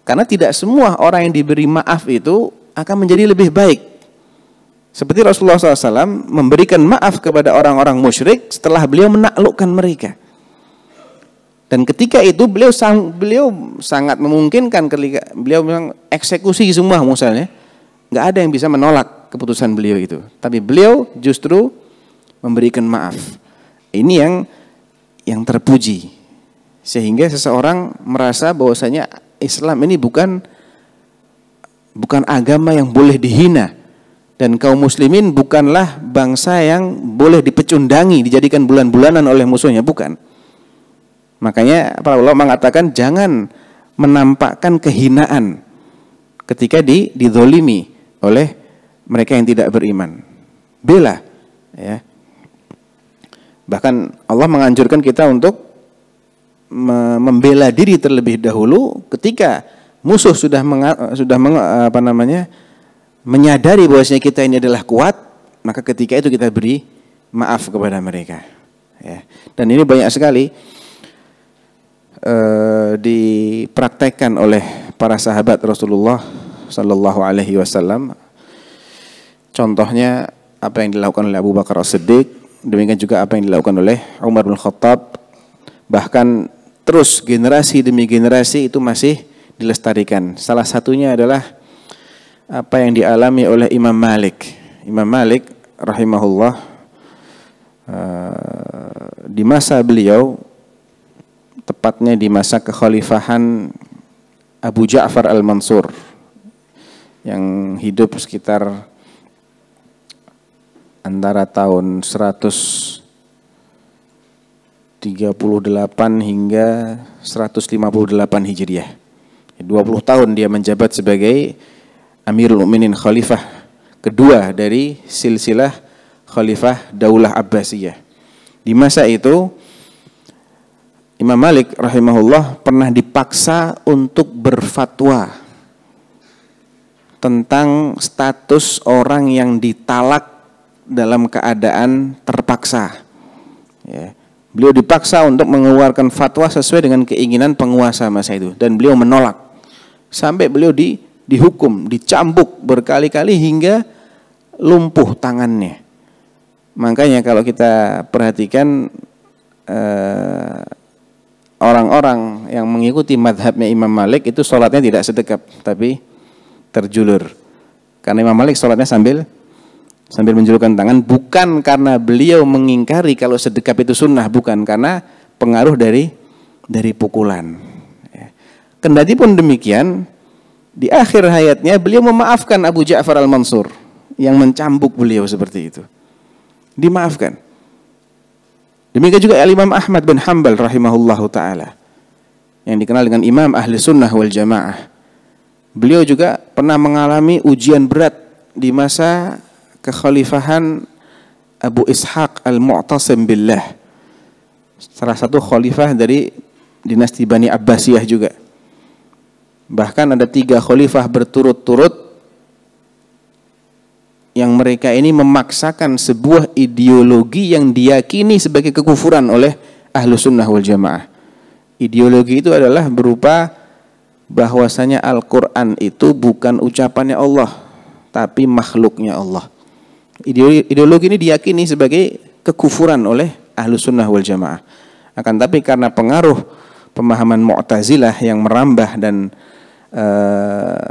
Karena tidak semua orang yang diberi maaf itu akan menjadi lebih baik seperti Rasulullah SAW memberikan maaf kepada orang-orang musyrik setelah beliau menaklukkan mereka. Dan ketika itu beliau sang, beliau sangat memungkinkan ketika beliau memang eksekusi semua misalnya, nggak ada yang bisa menolak keputusan beliau itu. Tapi beliau justru memberikan maaf. Ini yang yang terpuji sehingga seseorang merasa bahwasanya Islam ini bukan bukan agama yang boleh dihina dan kaum muslimin bukanlah bangsa yang boleh dipecundangi, dijadikan bulan-bulanan oleh musuhnya, bukan. Makanya para ulama mengatakan jangan menampakkan kehinaan ketika di, didolimi oleh mereka yang tidak beriman. Bela, ya. Bahkan Allah menganjurkan kita untuk membela diri terlebih dahulu ketika musuh sudah sudah apa namanya menyadari bahwasanya kita ini adalah kuat, maka ketika itu kita beri maaf kepada mereka. Ya. Dan ini banyak sekali uh, dipraktekkan oleh para sahabat Rasulullah Shallallahu Alaihi Wasallam. Contohnya apa yang dilakukan oleh Abu Bakar As-Siddiq, demikian juga apa yang dilakukan oleh Umar bin Khattab, bahkan terus generasi demi generasi itu masih dilestarikan. Salah satunya adalah apa yang dialami oleh Imam Malik. Imam Malik rahimahullah eh, di masa beliau tepatnya di masa kekhalifahan Abu Ja'far Al-Mansur yang hidup sekitar antara tahun 138 hingga 158 Hijriah. 20 tahun dia menjabat sebagai Amirul Mukminin Khalifah kedua dari silsilah Khalifah Daulah Abbasiyah. Di masa itu Imam Malik rahimahullah pernah dipaksa untuk berfatwa tentang status orang yang ditalak dalam keadaan terpaksa. Ya. Beliau dipaksa untuk mengeluarkan fatwa sesuai dengan keinginan penguasa masa itu dan beliau menolak. Sampai beliau di dihukum, dicambuk berkali-kali hingga lumpuh tangannya. Makanya kalau kita perhatikan eh, orang-orang eh, yang mengikuti madhabnya Imam Malik itu sholatnya tidak sedekap, tapi terjulur. Karena Imam Malik sholatnya sambil sambil menjulurkan tangan bukan karena beliau mengingkari kalau sedekap itu sunnah, bukan karena pengaruh dari dari pukulan. Ya. Kendati pun demikian, di akhir hayatnya beliau memaafkan Abu Ja'far al-Mansur yang mencambuk beliau seperti itu. Dimaafkan. Demikian juga Al-Imam Ahmad bin Hanbal rahimahullahu taala yang dikenal dengan Imam Ahli Sunnah wal Jamaah. Beliau juga pernah mengalami ujian berat di masa kekhalifahan Abu Ishaq Al-Mu'tasim Billah. Salah satu khalifah dari dinasti Bani Abbasiyah juga Bahkan ada tiga khalifah berturut-turut yang mereka ini memaksakan sebuah ideologi yang diyakini sebagai kekufuran oleh ahlu sunnah wal jamaah. Ideologi itu adalah berupa bahwasanya Al-Quran itu bukan ucapannya Allah, tapi makhluknya Allah. Ideologi ini diyakini sebagai kekufuran oleh ahlu sunnah wal jamaah. Akan tapi karena pengaruh pemahaman Mu'tazilah yang merambah dan Eh,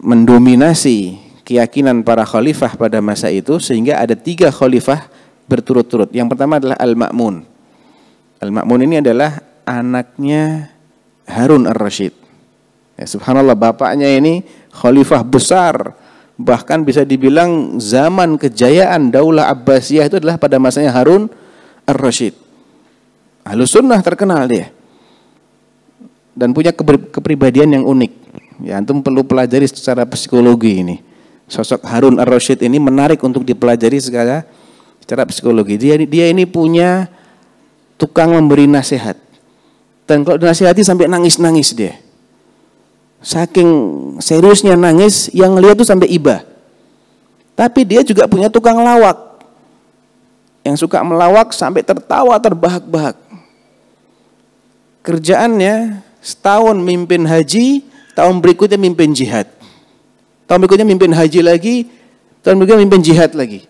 mendominasi keyakinan para khalifah pada masa itu sehingga ada tiga khalifah berturut-turut. Yang pertama adalah Al-Ma'mun. Al-Ma'mun ini adalah anaknya Harun ar rashid Ya, subhanallah bapaknya ini khalifah besar bahkan bisa dibilang zaman kejayaan Daulah Abbasiyah itu adalah pada masanya Harun ar rashid Ahlus Sunnah terkenal dia dan punya kepribadian yang unik. Ya, antum perlu pelajari secara psikologi ini. Sosok Harun Ar-Rasyid ini menarik untuk dipelajari secara secara psikologi. Dia dia ini punya tukang memberi nasihat. Dan kalau dinasihati sampai nangis-nangis dia. Saking seriusnya nangis, yang ngeliat tuh sampai iba. Tapi dia juga punya tukang lawak. Yang suka melawak sampai tertawa terbahak-bahak. Kerjaannya Setahun mimpin haji, tahun berikutnya mimpin jihad. Tahun berikutnya mimpin haji lagi, tahun berikutnya mimpin jihad lagi.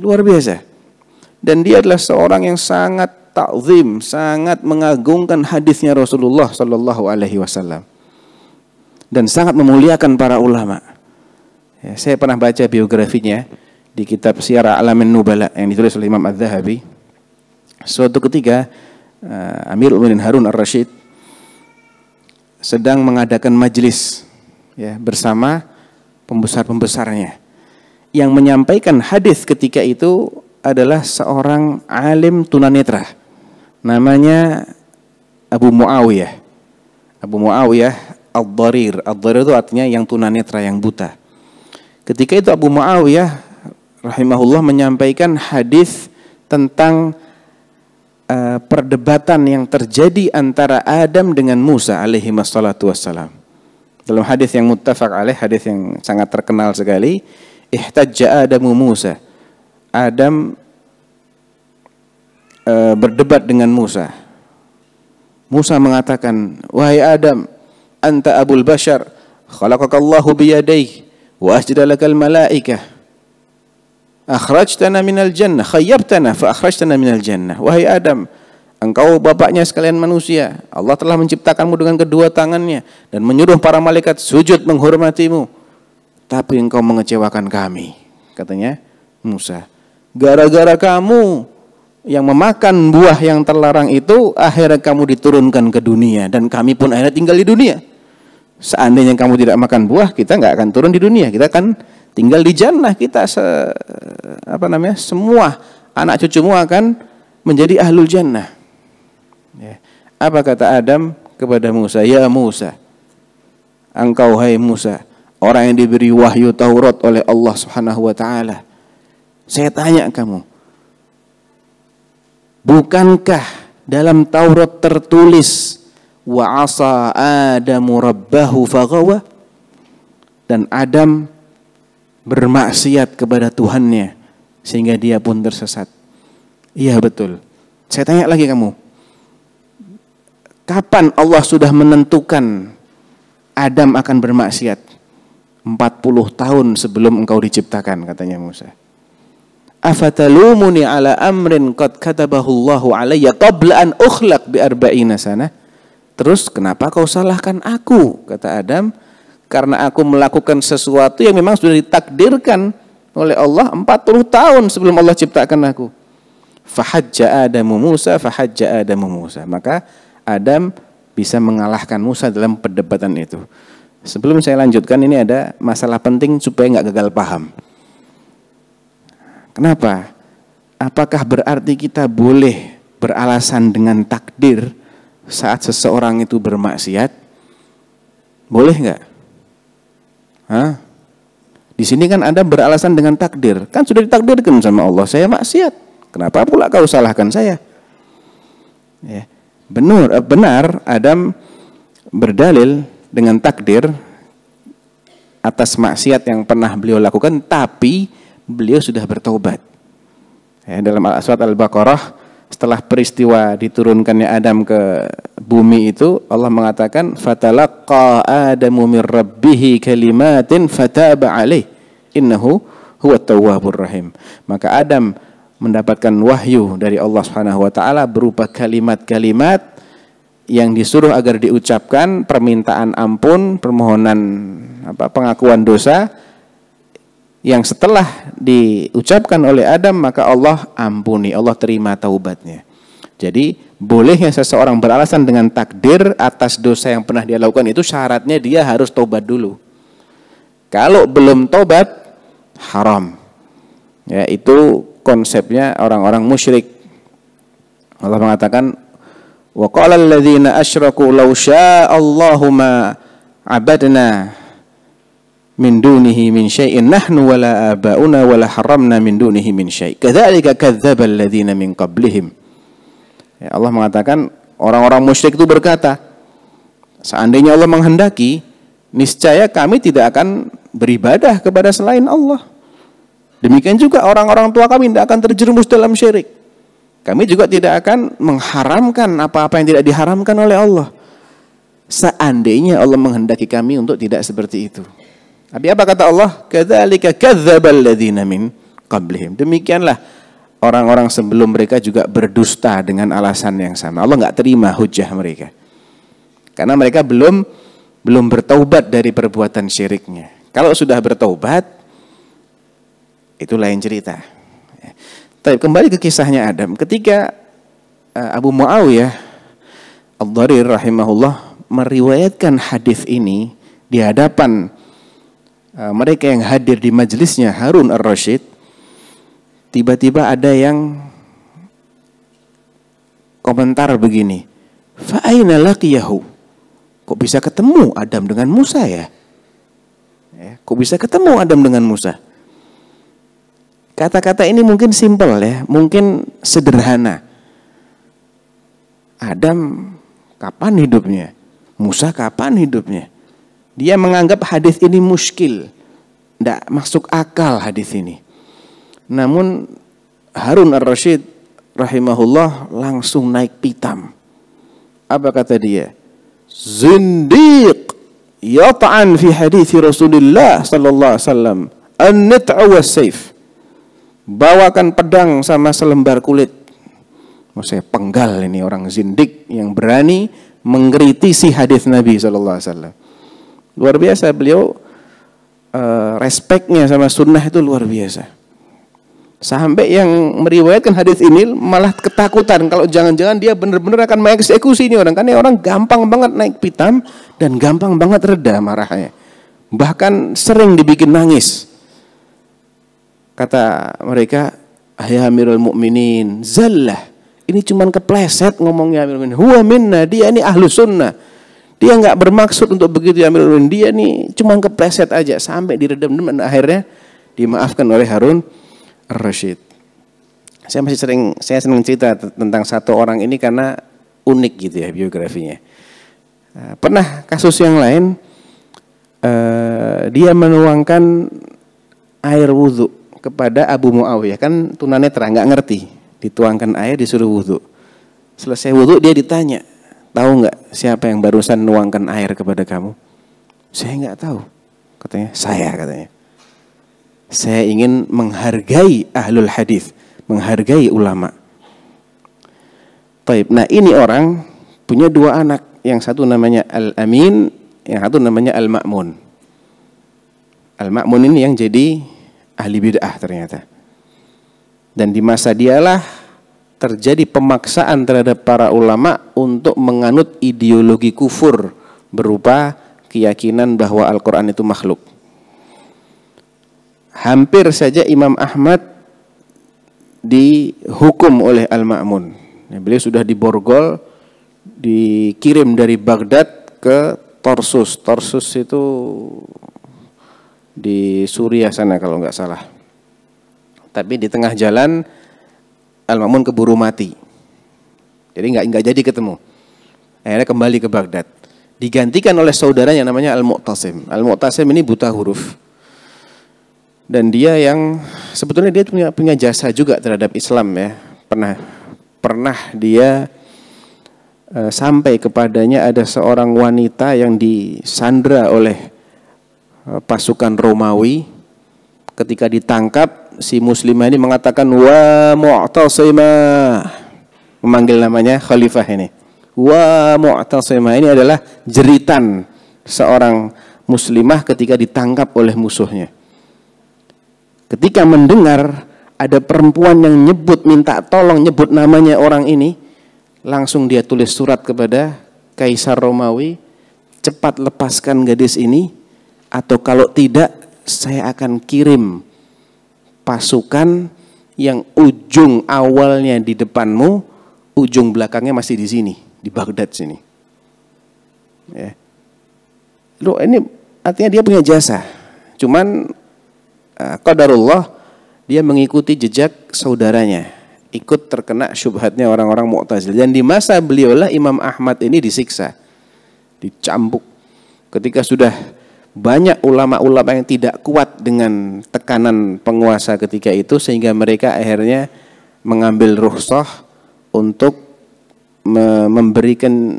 Luar biasa. Dan dia adalah seorang yang sangat ta'zim, sangat mengagungkan hadisnya Rasulullah Shallallahu alaihi wasallam. Dan sangat memuliakan para ulama. Ya, saya pernah baca biografinya di kitab Siara Alamin Nubala yang ditulis oleh Imam Az-Zahabi. Suatu ketika uh, eh, Amir Harun Ar-Rashid sedang mengadakan majelis ya bersama pembesar-pembesarnya. Yang menyampaikan hadis ketika itu adalah seorang alim tunanetra. Namanya Abu Muawiyah. Abu Muawiyah Ad-Darir. Ad-Darir itu artinya yang tunanetra, yang buta. Ketika itu Abu Muawiyah rahimahullah menyampaikan hadis tentang uh, perdebatan yang terjadi antara Adam dengan Musa alaihi wassalatu wassalam. Dalam hadis yang muttafaq alaih, hadis yang sangat terkenal sekali, ihtajja Adamu Musa. Adam uh, berdebat dengan Musa. Musa mengatakan, "Wahai Adam, anta abul bashar, Allahu biyadayhi wa lakal malaikah." akhrajtana minal jannah khayyabtana fa akhrajtana minal jannah wahai Adam engkau bapaknya sekalian manusia Allah telah menciptakanmu dengan kedua tangannya dan menyuruh para malaikat sujud menghormatimu tapi engkau mengecewakan kami katanya Musa gara-gara kamu yang memakan buah yang terlarang itu akhirnya kamu diturunkan ke dunia dan kami pun akhirnya tinggal di dunia seandainya kamu tidak makan buah kita nggak akan turun di dunia kita akan tinggal di jannah kita se, apa namanya semua anak cucumu akan menjadi ahlul jannah. Ya. Apa kata Adam kepada Musa? Ya Musa, engkau hai Musa, orang yang diberi wahyu Taurat oleh Allah Subhanahu wa taala. Saya tanya kamu, bukankah dalam Taurat tertulis wa asa Adamu rabbahu fagawa dan Adam bermaksiat kepada Tuhannya sehingga dia pun tersesat. Iya betul. Saya tanya lagi kamu. Kapan Allah sudah menentukan Adam akan bermaksiat? 40 tahun sebelum engkau diciptakan katanya Musa. Afatalumuni ala amrin qad katabahu Allahu alayya qabla an ukhlaq bi arba'ina sana. Terus kenapa kau salahkan aku? Kata Adam, karena aku melakukan sesuatu yang memang sudah ditakdirkan oleh Allah 40 tahun sebelum Allah ciptakan aku. Fahajja Adamu Musa, fahajja Adamu Musa. Maka Adam bisa mengalahkan Musa dalam perdebatan itu. Sebelum saya lanjutkan ini ada masalah penting supaya nggak gagal paham. Kenapa? Apakah berarti kita boleh beralasan dengan takdir saat seseorang itu bermaksiat? Boleh nggak? Hah? Di sini kan Anda beralasan dengan takdir. Kan sudah ditakdirkan sama Allah, saya maksiat. Kenapa pula kau salahkan saya? Ya. Benar, eh, benar Adam berdalil dengan takdir atas maksiat yang pernah beliau lakukan, tapi beliau sudah bertobat. Ya, dalam surat Al-Baqarah setelah peristiwa diturunkannya Adam ke bumi itu Allah mengatakan fatalaqa adamu min rabbih kalimatin fataba alaih innahu huwa tawwabur rahim maka Adam mendapatkan wahyu dari Allah Subhanahu wa taala berupa kalimat-kalimat yang disuruh agar diucapkan permintaan ampun, permohonan apa pengakuan dosa yang setelah diucapkan oleh Adam maka Allah ampuni, Allah terima taubatnya. Jadi bolehnya seseorang beralasan dengan takdir atas dosa yang pernah dia lakukan itu syaratnya dia harus tobat dulu. Kalau belum tobat haram. Ya, itu konsepnya orang-orang musyrik. Allah mengatakan wa qala alladziina asyraku law syaa Allahu abadna min dunihi min syai'in nahnu wala abauna wala haramna min dunihi min syai'. Kadzalika kadzdzaba alladziina min qablihim. Ya Allah mengatakan orang-orang musyrik itu berkata, seandainya Allah menghendaki, niscaya kami tidak akan beribadah kepada selain Allah. Demikian juga orang-orang tua kami tidak akan terjerumus dalam syirik. Kami juga tidak akan mengharamkan apa-apa yang tidak diharamkan oleh Allah. Seandainya Allah menghendaki kami untuk tidak seperti itu. Tapi apa kata Allah? Kadzalika kadzdzabal ladzina min qablihim. Demikianlah orang-orang sebelum mereka juga berdusta dengan alasan yang sama. Allah nggak terima hujah mereka. Karena mereka belum belum bertaubat dari perbuatan syiriknya. Kalau sudah bertaubat itu lain cerita. Tapi kembali ke kisahnya Adam. Ketika eh, Abu Muawiyah Al-Dharir rahimahullah meriwayatkan hadis ini di hadapan Eh, mereka yang hadir di majelisnya Harun ar Rashid, tiba-tiba ada yang komentar begini fa'aina laqiyahu kok bisa ketemu Adam dengan Musa ya? ya kok bisa ketemu Adam dengan Musa kata-kata ini mungkin simpel ya mungkin sederhana Adam kapan hidupnya Musa kapan hidupnya dia menganggap hadis ini muskil. Tidak masuk akal hadis ini. Namun Harun ar-Rashid rahimahullah langsung naik pitam. Apa kata dia? Zindiq yata'an fi hadithi Rasulullah sallallahu alaihi wasallam an-nit'a was-saif. Bawakan pedang sama selembar kulit. Mau penggal ini orang zindik yang berani mengkritisi hadis Nabi sallallahu alaihi wasallam. Luar biasa beliau uh, eh, respeknya sama sunnah itu luar biasa. Sampai yang meriwayatkan hadis ini malah ketakutan kalau jangan-jangan dia benar-benar akan mengeksekusi ini orang. Karena orang gampang banget naik pitam dan gampang banget reda marahnya. Bahkan sering dibikin nangis. Kata mereka, ayah Amirul Mukminin, zallah." Ini cuman kepleset ngomongnya Amirul Mukminin. Huwa minna, dia ini ahlu sunnah dia nggak bermaksud untuk begitu diambil Harun. Dia nih cuma kepleset aja sampai diredam dan akhirnya dimaafkan oleh Harun Rashid. Saya masih sering saya senang cerita tentang satu orang ini karena unik gitu ya biografinya. Eh, pernah kasus yang lain eh, dia menuangkan air wudhu kepada Abu Muawiyah kan tunanetra nggak ngerti dituangkan air disuruh wudhu selesai wudhu dia ditanya tahu nggak siapa yang barusan nuangkan air kepada kamu? Saya nggak tahu, katanya. Saya katanya. Saya ingin menghargai ahlul hadis, menghargai ulama. Taib. Nah ini orang punya dua anak, yang satu namanya Al Amin, yang satu namanya Al Makmun. Al Makmun ini yang jadi ahli bid'ah ternyata. Dan di masa dialah terjadi pemaksaan terhadap para ulama untuk menganut ideologi kufur berupa keyakinan bahwa Al-Quran itu makhluk. Hampir saja Imam Ahmad dihukum oleh Al-Ma'mun. Beliau sudah diborgol, dikirim dari Baghdad ke Torsus. Torsus itu di Suriah sana kalau nggak salah. Tapi di tengah jalan Al-Mamun keburu mati. Jadi nggak nggak jadi ketemu. Akhirnya kembali ke Baghdad. Digantikan oleh saudaranya namanya Al-Mu'tasim. Al-Mu'tasim ini buta huruf. Dan dia yang sebetulnya dia punya punya jasa juga terhadap Islam ya. Pernah pernah dia e, sampai kepadanya ada seorang wanita yang disandra oleh e, pasukan Romawi ketika ditangkap si muslimah ini mengatakan wa mu'tasimah memanggil namanya khalifah ini. Wa mu'tasimah ini adalah jeritan seorang muslimah ketika ditangkap oleh musuhnya. Ketika mendengar ada perempuan yang nyebut minta tolong nyebut namanya orang ini, langsung dia tulis surat kepada Kaisar Romawi, cepat lepaskan gadis ini atau kalau tidak saya akan kirim pasukan yang ujung awalnya di depanmu, ujung belakangnya masih di sini, di Baghdad sini. Ya. Loh, ini artinya dia punya jasa. Cuman uh, qadarullah dia mengikuti jejak saudaranya, ikut terkena syubhatnya orang-orang Mu'tazil Dan di masa beliaulah Imam Ahmad ini disiksa, dicambuk. Ketika sudah banyak ulama-ulama yang tidak kuat dengan tekanan penguasa ketika itu sehingga mereka akhirnya mengambil ruhsah untuk me memberikan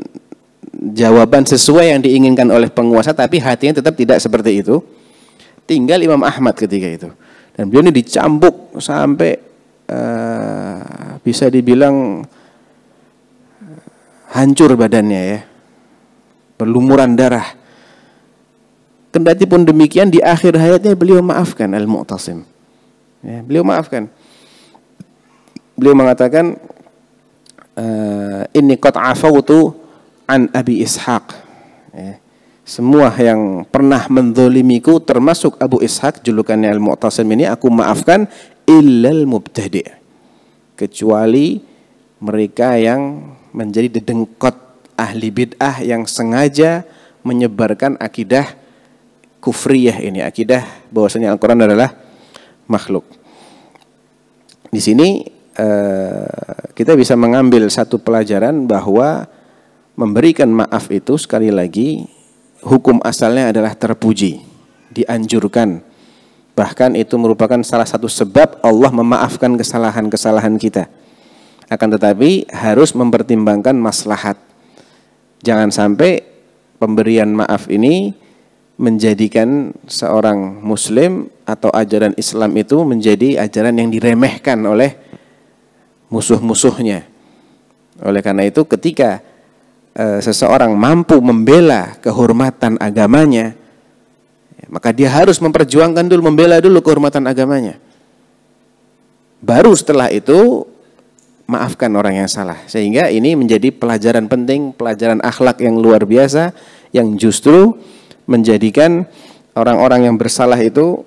jawaban sesuai yang diinginkan oleh penguasa tapi hatinya tetap tidak seperti itu. Tinggal Imam Ahmad ketika itu. Dan beliau ini dicambuk sampai uh, bisa dibilang eh, hancur badannya ya. Berlumuran darah Kendati pun demikian di akhir hayatnya beliau maafkan Al-Mu'tasim. Ya, beliau maafkan. Beliau mengatakan eh, ini qad afautu an Abi Ishaq. Ya, semua yang pernah mendolimiku termasuk Abu Ishaq julukannya Al-Mu'tasim ini aku maafkan illal mubtadi' kecuali mereka yang menjadi dedengkot ahli bid'ah yang sengaja menyebarkan akidah kufriyah ini akidah bahwasanya Al-Qur'an adalah makhluk. Di sini eh, kita bisa mengambil satu pelajaran bahwa memberikan maaf itu sekali lagi hukum asalnya adalah terpuji, dianjurkan. Bahkan itu merupakan salah satu sebab Allah memaafkan kesalahan-kesalahan kita. Akan tetapi harus mempertimbangkan maslahat. Jangan sampai pemberian maaf ini menjadikan seorang muslim atau ajaran Islam itu menjadi ajaran yang diremehkan oleh musuh-musuhnya. Oleh karena itu ketika e, seseorang mampu membela kehormatan agamanya, ya, maka dia harus memperjuangkan dulu membela dulu kehormatan agamanya. Baru setelah itu maafkan orang yang salah. Sehingga ini menjadi pelajaran penting, pelajaran akhlak yang luar biasa yang justru menjadikan orang-orang yang bersalah itu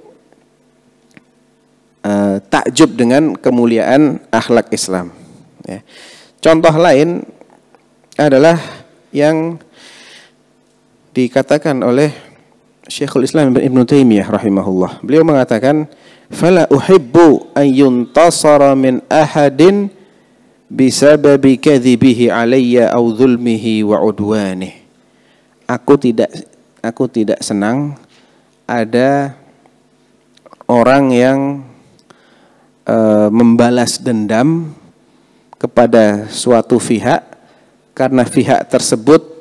uh, takjub dengan kemuliaan akhlak Islam. Ya. Contoh lain adalah yang dikatakan oleh Syekhul Islam Ibn Taimiyah rahimahullah. Beliau mengatakan, "Fala uhibbu an yuntasara min ahadin bisababi kadhibihi alayya aw zulmihi wa udwanihi." Aku tidak aku tidak senang ada orang yang e, membalas dendam kepada suatu pihak karena pihak tersebut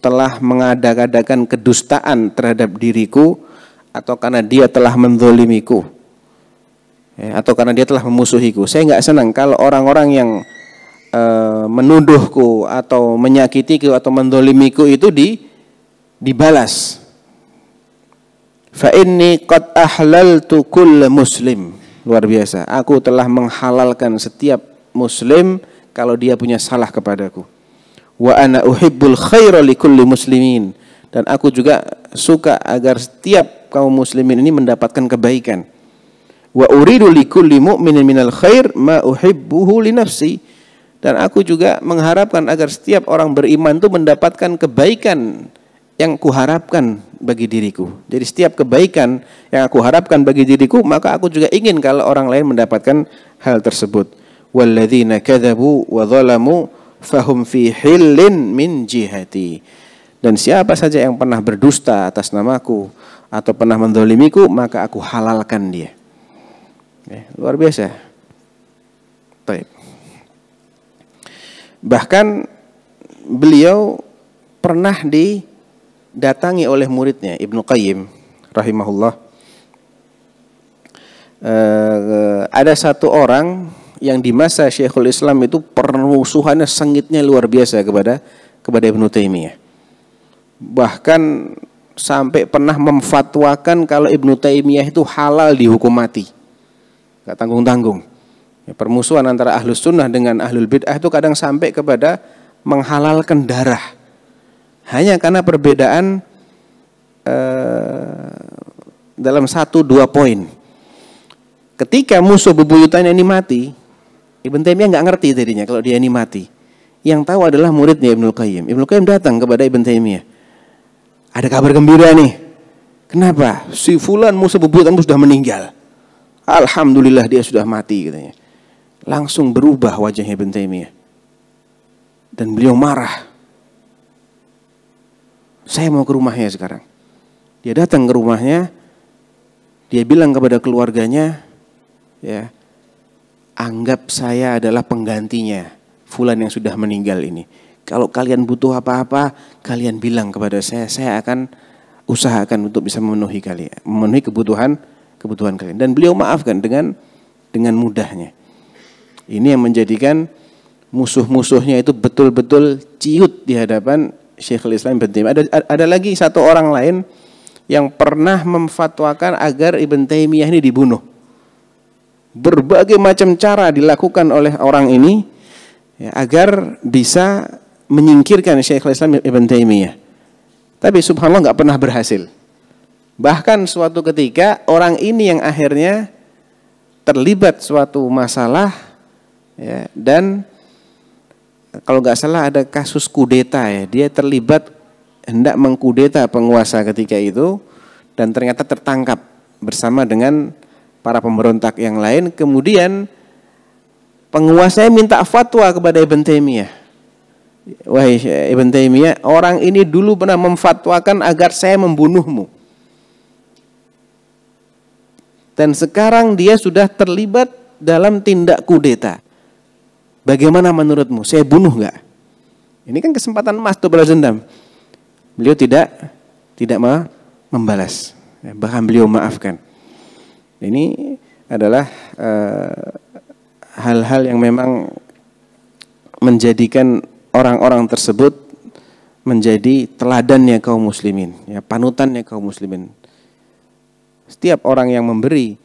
telah mengada-adakan kedustaan terhadap diriku atau karena dia telah mendolimiku ya, atau karena dia telah memusuhiku. Saya nggak senang kalau orang-orang yang e, menuduhku atau menyakitiku atau mendolimiku itu di dibalas. Fa inni qad ahlaltu kull muslim. Luar biasa. Aku telah menghalalkan setiap muslim kalau dia punya salah kepadaku. Wa ana uhibbul khaira likulli muslimin. Dan aku juga suka agar setiap kaum muslimin ini mendapatkan kebaikan. Wa uridu likulli mu'minin minal khair ma uhibbuhu li nafsi. Dan aku juga mengharapkan agar setiap orang beriman itu mendapatkan kebaikan yang kuharapkan bagi diriku. Jadi setiap kebaikan yang aku harapkan bagi diriku, maka aku juga ingin kalau orang lain mendapatkan hal tersebut. Walladzina kadzabu wa dzalamu fahum fi hillin min jihati. Dan siapa saja yang pernah berdusta atas namaku atau pernah mendolimiku, maka aku halalkan dia. Ya, luar biasa. Baik. Bahkan beliau pernah di didatangi oleh muridnya Ibnu Qayyim rahimahullah eh, ada satu orang yang di masa Syekhul Islam itu permusuhannya sengitnya luar biasa kepada kepada Ibnu Taimiyah bahkan sampai pernah memfatwakan kalau Ibnu Taimiyah itu halal dihukum mati gak tanggung-tanggung ya, permusuhan antara ahlus sunnah dengan ahlul bid'ah itu kadang sampai kepada menghalalkan darah hanya karena perbedaan eh, dalam satu dua poin. Ketika musuh bebuyutannya ini mati, Ibn Taimiyah nggak ngerti tadinya kalau dia ini mati. Yang tahu adalah muridnya Ibnul Qayyim. Ibnul Qayyim datang kepada Ibn Taimiyah. Ada kabar gembira nih. Kenapa? Si fulan musuh bebuyutan sudah meninggal. Alhamdulillah dia sudah mati katanya. Langsung berubah wajahnya Ibn Taimiyah. Dan beliau marah saya mau ke rumahnya sekarang. Dia datang ke rumahnya, dia bilang kepada keluarganya, ya, anggap saya adalah penggantinya Fulan yang sudah meninggal ini. Kalau kalian butuh apa-apa, kalian bilang kepada saya, saya akan usahakan untuk bisa memenuhi kalian, memenuhi kebutuhan kebutuhan kalian. Dan beliau maafkan dengan dengan mudahnya. Ini yang menjadikan musuh-musuhnya itu betul-betul ciut di hadapan Syekhul Islam Ibn Taimiyah. Ada, ada lagi satu orang lain yang pernah memfatwakan agar Ibn Taimiyah ini dibunuh. Berbagai macam cara dilakukan oleh orang ini ya, agar bisa menyingkirkan Syekhul Islam Ibn Taimiyah. Tapi subhanallah nggak pernah berhasil. Bahkan suatu ketika orang ini yang akhirnya terlibat suatu masalah ya, dan kalau nggak salah ada kasus kudeta ya. Dia terlibat hendak mengkudeta penguasa ketika itu dan ternyata tertangkap bersama dengan para pemberontak yang lain. Kemudian penguasa minta fatwa kepada Ibn Taimiyah. Wahai Ibn Taimiyah, orang ini dulu pernah memfatwakan agar saya membunuhmu. Dan sekarang dia sudah terlibat dalam tindak kudeta. Bagaimana menurutmu? Saya bunuh nggak? Ini kan kesempatan emas untuk balas dendam. Beliau tidak tidak membalas. Ya, bahkan beliau maafkan. Ini adalah eh, hal-hal uh, yang memang menjadikan orang-orang tersebut menjadi teladannya kaum muslimin, ya panutannya kaum muslimin. Setiap orang yang memberi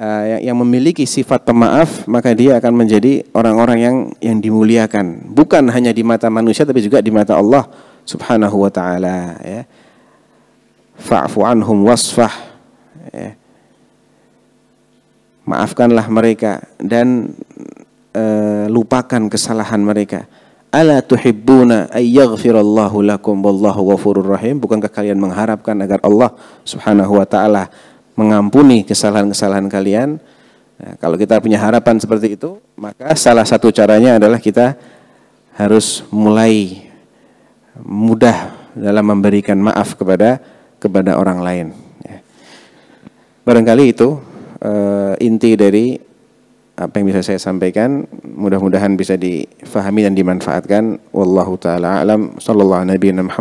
uh, yang, yang memiliki sifat pemaaf maka dia akan menjadi orang-orang yang yang dimuliakan bukan hanya di mata manusia tapi juga di mata Allah subhanahu wa taala ya fa'fu anhum wasfah ya. maafkanlah mereka dan uh, lupakan kesalahan mereka ala tuhibbuna ayyaghfirallahu lakum wallahu ghafurur rahim bukankah kalian mengharapkan agar Allah subhanahu wa taala mengampuni kesalahan-kesalahan kalian. Nah, kalau kita punya harapan seperti itu, maka salah satu caranya adalah kita harus mulai mudah dalam memberikan maaf kepada kepada orang lain. Ya. Barangkali itu e, inti dari apa yang bisa saya sampaikan mudah-mudahan bisa difahami dan dimanfaatkan wallahu taala alam sallallahu alaihi